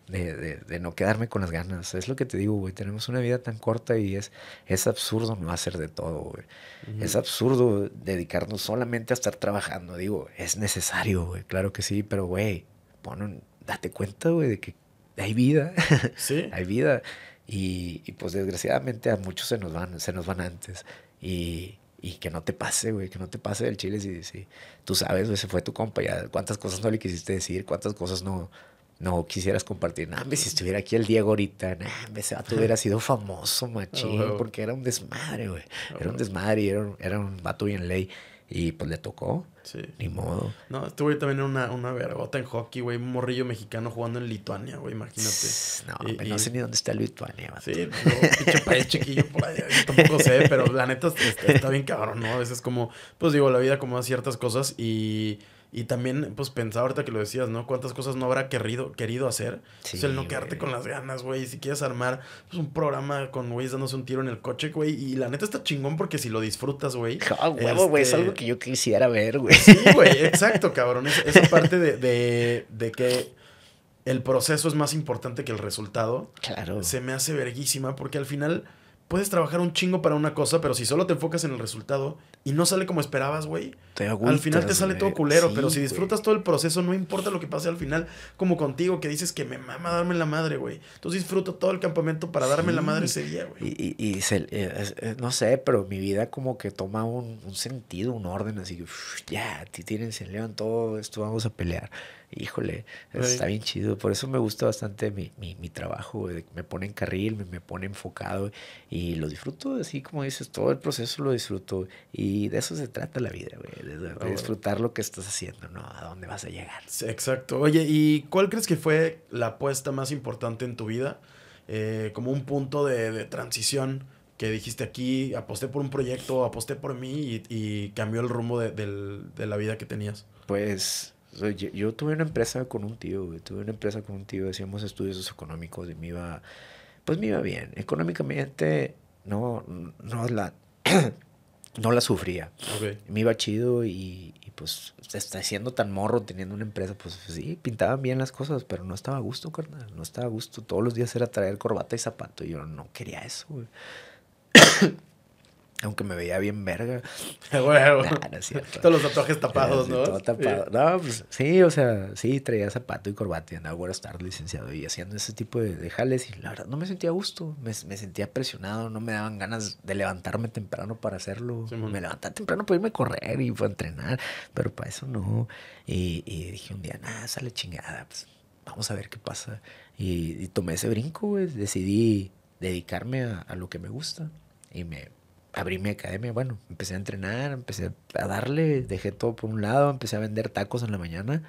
no quedarme con las ganas. Es lo que te digo, güey. Tenemos una vida tan corta y es, es absurdo no hacer de todo, güey. Es absurdo dedicarnos solamente a estar trabajando. Digo, es necesario, güey. Claro que sí, pero, güey, bueno, date cuenta, güey, de que hay vida. *laughs* Sí. hay vida. Y, y, pues desgraciadamente a muchos se nos van, se nos van antes. Y, y que no te pase, güey, que no te pase del chile si, si tú sabes, güey, se fue tu compa, cuántas cosas no le quisiste decir, cuántas cosas no, no quisieras compartir. Nah, si estuviera aquí el Diego ahorita, nah, ese vato hubiera sido famoso, *laughs* ah, machín, porque era un desmadre, güey. Era un ah, desmadre y era era un vato bien ley. Y pues le tocó. Sí. Ni modo. No, estuve güey también en una, una vergota en hockey, güey. Un morrillo mexicano jugando en Lituania, güey, imagínate. No, no sé ni dónde está Lituania, pues, no Sí, pinche país chiquillo por allá. Yo tampoco sé, pero la neta está, bien cabrón, ¿no? A veces como, pues digo, la vida como hace ciertas cosas y y también, pues pensaba ahorita que lo decías, ¿no? Cuántas cosas no habrá querido, querido hacer. Pues, sí, sea, el no quedarte con las ganas, güey. Si quieres armar pues, un programa con güeyes dándose un tiro en el coche, güey. Y la neta está chingón porque si lo disfrutas, güey. *laughs* Ah, huevo, güey. Es este algo que yo quisiera ver, güey. Sí, güey. *laughs* Exacto, cabrón. esa parte de, de, de que el proceso es más importante que el resultado. Claro. Se me hace verguísima porque al final puedes trabajar un chingo para una cosa, pero si solo te enfocas en el resultado y no sale como esperabas, güey, al final te sale todo culero. pero si disfrutas todo el proceso, no importa lo que pase al final, como contigo, que dices que me mama darme la madre, güey. Entonces disfruto todo el campamento para darme la madre ese día, güey. Y, y, eh, eh, no sé, pero mi vida como que toma un, sentido, un orden, así que ya, ti tienen, se león todo esto, vamos a pelear híjole, está bien chido. Por eso me gusta bastante mi, trabajo, me pone en carril, me, me pone enfocado y lo disfruto, así como dices, todo el proceso lo disfruto y de eso se trata la vida, güey, de, disfrutar lo que estás haciendo, ¿no? A dónde vas a llegar. exacto. Oye, ¿y cuál crees que fue la apuesta más importante en tu vida? Eh, como un punto de, transición que dijiste aquí, aposté por un proyecto, aposté por mí y, cambió el rumbo de, de la vida que tenías. Pues yo, tuve una empresa con un tío, Tuve una empresa con un tío, hacíamos estudios económicos y me iba, pues me iba bien. Económicamente no, no la, *clears throat* no la sufría. Me iba chido y, pues siendo tan morro, teniendo una empresa, pues, sí, pintaban bien las cosas, pero no estaba a gusto, carnal. No estaba a gusto. Todos los días era traer corbata y zapato. Y yo no quería eso, *clears throat* Aunque me veía bien verga. *laughs* Ah, Todos los tatuajes tapados, ¿no? No, pues sí, o sea, sí, traía zapato y corbata y andaba estar licenciado y haciendo ese tipo de, de, jales y la verdad no me sentía a gusto. Me, sentía presionado, no me daban ganas de levantarme temprano para hacerlo. me levantaba temprano para irme a correr y para entrenar, pero para eso no. Y, dije un día, nada, sale chingada, pues vamos a ver qué pasa. Y, tomé ese brinco, güey. Decidí dedicarme a lo que me gusta y me abrí mi academia, bueno, empecé a entrenar, empecé a darle, dejé todo por un lado, empecé a vender tacos en la mañana.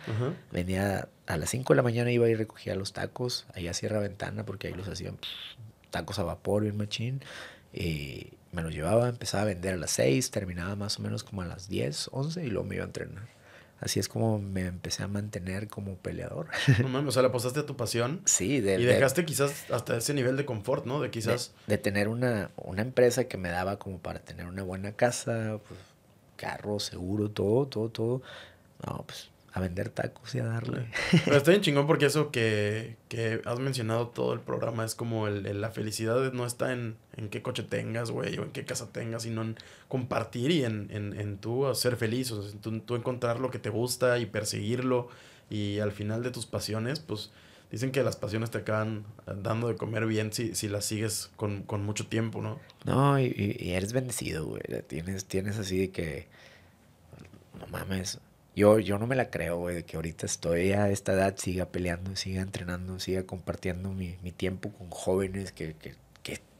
Venía a las 5 de la mañana, iba y recogía los tacos, ahí a Sierra Ventana, porque ahí los hacían pues, tacos a vapor, bien machín. Y me los llevaba, empezaba a vender a las 6, terminaba más o menos como a las 10, 11 y luego me iba a entrenar. Así es como me empecé a mantener como peleador. No mames, o sea, la apostaste a tu pasión. Sí, de, Y dejaste quizás hasta ese nivel de confort, ¿no? De quizás. De, tener una, una, empresa que me daba como para tener una buena casa, pues, carro, seguro, todo, todo, todo. No, pues a vender tacos y a darle. Pero está bien chingón porque eso que, has mencionado todo el programa es como la felicidad no está en, qué coche tengas, güey, o en qué casa tengas, sino en compartir y en, en, tú ser feliz, o sea, en tú, encontrar lo que te gusta y perseguirlo y al final de tus pasiones, pues dicen que las pasiones te acaban eh, dando de comer bien si, las sigues con, mucho tiempo, ¿no? No, y, eres bendecido, güey, tienes, tienes así de que, no mames yo, no me la creo, güey, de que ahorita estoy a esta edad, siga peleando, siga entrenando, siga compartiendo mi, tiempo con jóvenes que,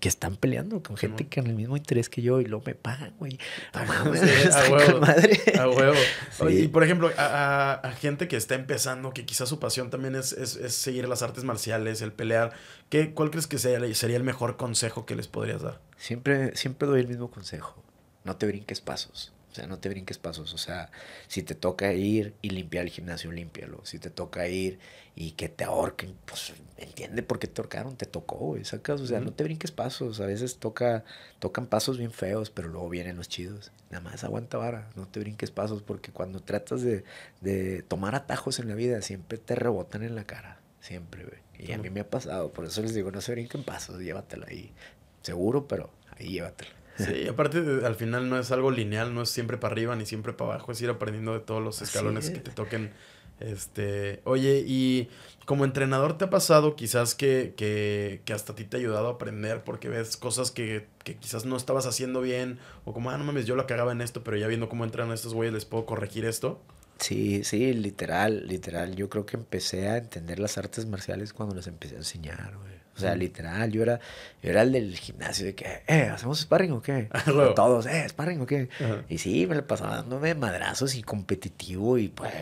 están peleando, con gente que en el mismo interés que yo y lo me pagan, güey. Ah, a huevo. Madre. A huevo. *laughs* Y por ejemplo, a, gente que está empezando, que quizás su pasión también es, seguir las artes marciales, el pelear, ¿qué, ¿cuál crees que sería, sería el mejor consejo que les podrías dar? Siempre, siempre doy el mismo consejo. No te brinques pasos o sea, no te brinques pasos. O sea, si te toca ir y limpiar el gimnasio, límpialo. Si te toca ir y que te ahorquen, pues entiende por qué te ahorcaron, te tocó, sacas. O sea, no te brinques pasos. A veces toca, tocan pasos bien feos, pero luego vienen los chidos. Nada más aguanta vara, no te brinques pasos, porque cuando tratas de, de tomar atajos en la vida, siempre te rebotan en la cara. Siempre, güey. Y a mí me ha pasado, por eso les digo, no se brinquen pasos, llévatela ahí. Seguro, pero ahí llévatela. Sí, *laughs* aparte al final no es algo lineal, no es siempre para arriba ni siempre para abajo, es ir aprendiendo de todos los escalones que te toquen. Este, oye, y como entrenador te ha pasado quizás que, que, que hasta a ti te ha ayudado a aprender porque ves cosas que, que, quizás no estabas haciendo bien o como, ah, no mames, yo la cagaba en esto, pero ya viendo cómo entran estos güeyes les puedo corregir esto. Sí, sí, literal, literal. Yo creo que empecé a entender las artes marciales cuando las empecé a enseñar, o sea, literal, yo era, yo era el del gimnasio de que, eh, ¿hacemos sparring o qué? *laughs* todos, eh, sparring o qué. Y sí, me lo pasaba dándome madrazos y competitivo y pues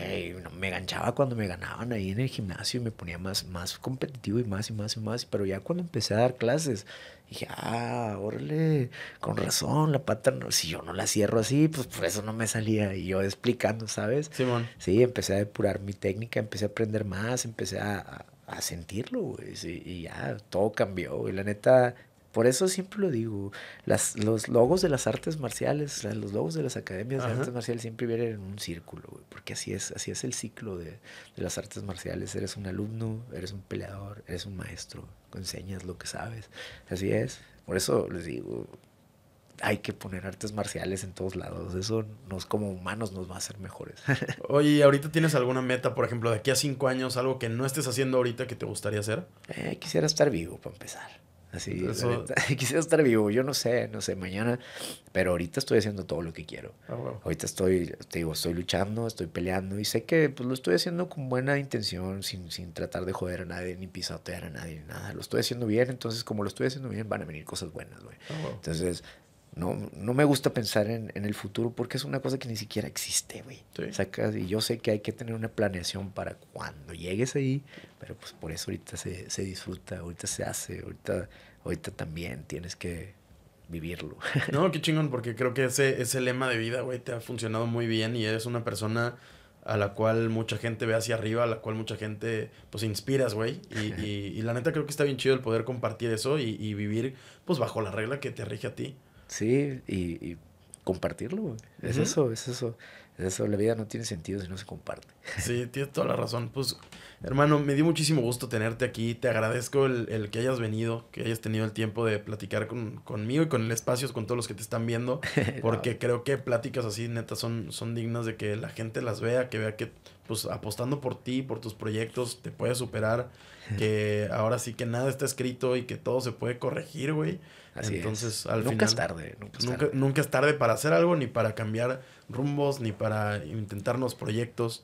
me ganchaba cuando me ganaban ahí en el gimnasio y me ponía más, más competitivo y más y más y más. Pero ya cuando empecé a dar clases, dije, ah, órale, con razón, la pata, no, si yo no la cierro así, pues por eso no me salía. Y yo explicando, ¿sabes? Simón. Sí, empecé a depurar mi técnica, empecé a aprender más, empecé a a sentirlo, güey. y ya, todo cambió, Y La neta, por eso siempre lo digo, las, los logos de las artes marciales, los logos de las academias de artes marciales siempre vienen en un círculo, güey, porque así es, así es el ciclo de, de, las artes marciales. Eres un alumno, eres un peleador, eres un maestro, enseñas lo que sabes. Así es. Por eso les digo, hay que poner artes marciales en todos lados. Eso nos como humanos nos va a hacer mejores. *laughs* Oye, ahorita tienes alguna meta, por ejemplo, de aquí a cinco años, algo que no estés haciendo ahorita que te gustaría hacer? Eh, quisiera estar vivo para empezar. Así, *laughs* quisiera estar vivo. Yo no sé, no sé, mañana. Pero ahorita estoy haciendo todo lo que quiero. Ah, ahorita estoy, te digo, estoy luchando, estoy peleando y sé que pues, lo estoy haciendo con buena intención, sin, sin tratar de joder a nadie, ni pisotear a nadie, ni nada. Lo estoy haciendo bien, entonces como lo estoy haciendo bien, van a venir cosas buenas, güey. Ah, entonces, no, me gusta pensar en, el futuro porque es una cosa que ni siquiera existe, güey. y yo sé que hay que tener una planeación para cuando llegues ahí, pero pues por eso ahorita se, disfruta, ahorita se hace, ahorita, ahorita también tienes que vivirlo. *laughs* No, qué chingón, porque creo que ese, lema de vida, güey, te ha funcionado muy bien y eres una persona a la cual mucha gente ve hacia arriba, a la cual mucha gente, pues, inspiras, güey. Y, y, y, la neta creo que está bien chido el poder compartir eso y vivir, pues, bajo la regla que te rige a ti. Sí, y, compartirlo, Es eso, es eso. Es eso, la vida no tiene sentido si no se comparte. *laughs* Sí, tienes toda la razón. Pues, hermano, me dio muchísimo gusto tenerte aquí. Te agradezco el, el que hayas venido, que hayas tenido el tiempo de platicar con, conmigo y con el espacio, con todos los que te están viendo, *laughs* porque creo que pláticas así, neta, son, son dignas de que la gente las vea, que vea que pues apostando por ti, por tus proyectos, te puedes superar, que ahora sí que nada está escrito y que todo se puede corregir, güey. Así Entonces, es. nunca es tarde, nunca es tarde. para hacer algo, ni para cambiar rumbos, ni para intentar proyectos.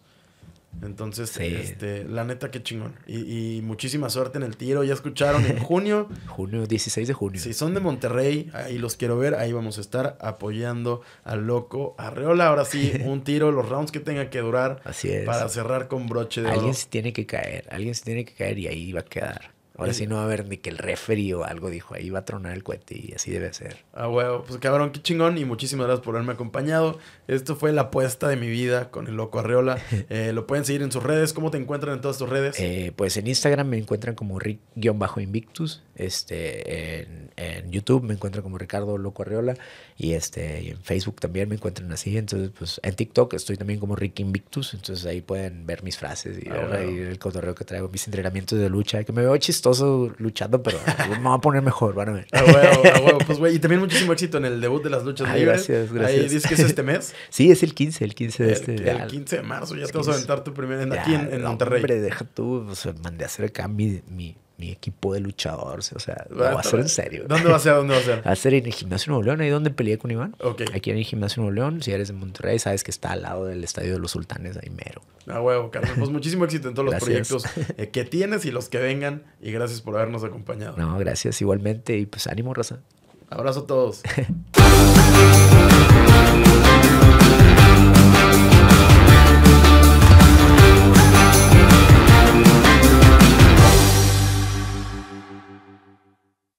Entonces, este, la neta, qué chingón. Y, muchísima suerte en el tiro. Ya escucharon en *laughs* junio. junio, 16 de junio. Si son de Monterrey, ahí los quiero ver. Ahí vamos a estar apoyando al loco Arreola. Ahora sí, *laughs* un tiro, los rounds que tenga que durar. Para cerrar con broche de Alguien se tiene que caer. Alguien se tiene que caer y ahí va a quedar. Ahora sí no va a haber ni que el referido algo dijo, ahí va a tronar el cohete y así debe ser. Ah, huevo, pues cabrón, qué chingón y muchísimas gracias por haberme acompañado. Esto fue la apuesta de mi vida con el loco Arreola. *laughs* Eh, lo pueden seguir en sus redes, ¿cómo te encuentran en todas tus redes? Eh, pues en Instagram me encuentran como Rick-Invictus, este, en, YouTube me encuentran como Ricardo Loco Arreola y, este, en Facebook también me encuentran así. Entonces, pues en TikTok estoy también como Rick Invictus, entonces ahí pueden ver mis frases y, y ah, el cotorreo que traigo, mis entrenamientos de lucha, que me veo chistoso chistoso luchando, pero *laughs* me va a poner mejor, van a huevo, a huevo. Pues, güey, y también muchísimo éxito en el debut de las luchas Ay, libres. Gracias, gracias. Ahí dices que es este mes. *laughs* Sí, es el 15, el 15 de este. El 15 de marzo, ya te vas a aventar tu primera en, aquí en, en, Monterrey. Hombre, deja tú, mandé a hacer acá mi, mi mi equipo de luchadores. O sea, lo va a ser en serio. ¿Dónde va a ser? ¿Dónde va a ser? *laughs* Va a ser en el Gimnasio Nuevo León, ahí donde peleé con Iván. Aquí en el Gimnasio Nuevo León, si eres de Monterrey, sabes que está al lado del Estadio de los Sultanes, ahí mero. Ah, huevo, Carlos. Pues *laughs* muchísimo éxito en todos los proyectos eh, que tienes y los que vengan. Y gracias por habernos acompañado. No, gracias igualmente. Y pues ánimo, raza. Abrazo a todos. *laughs*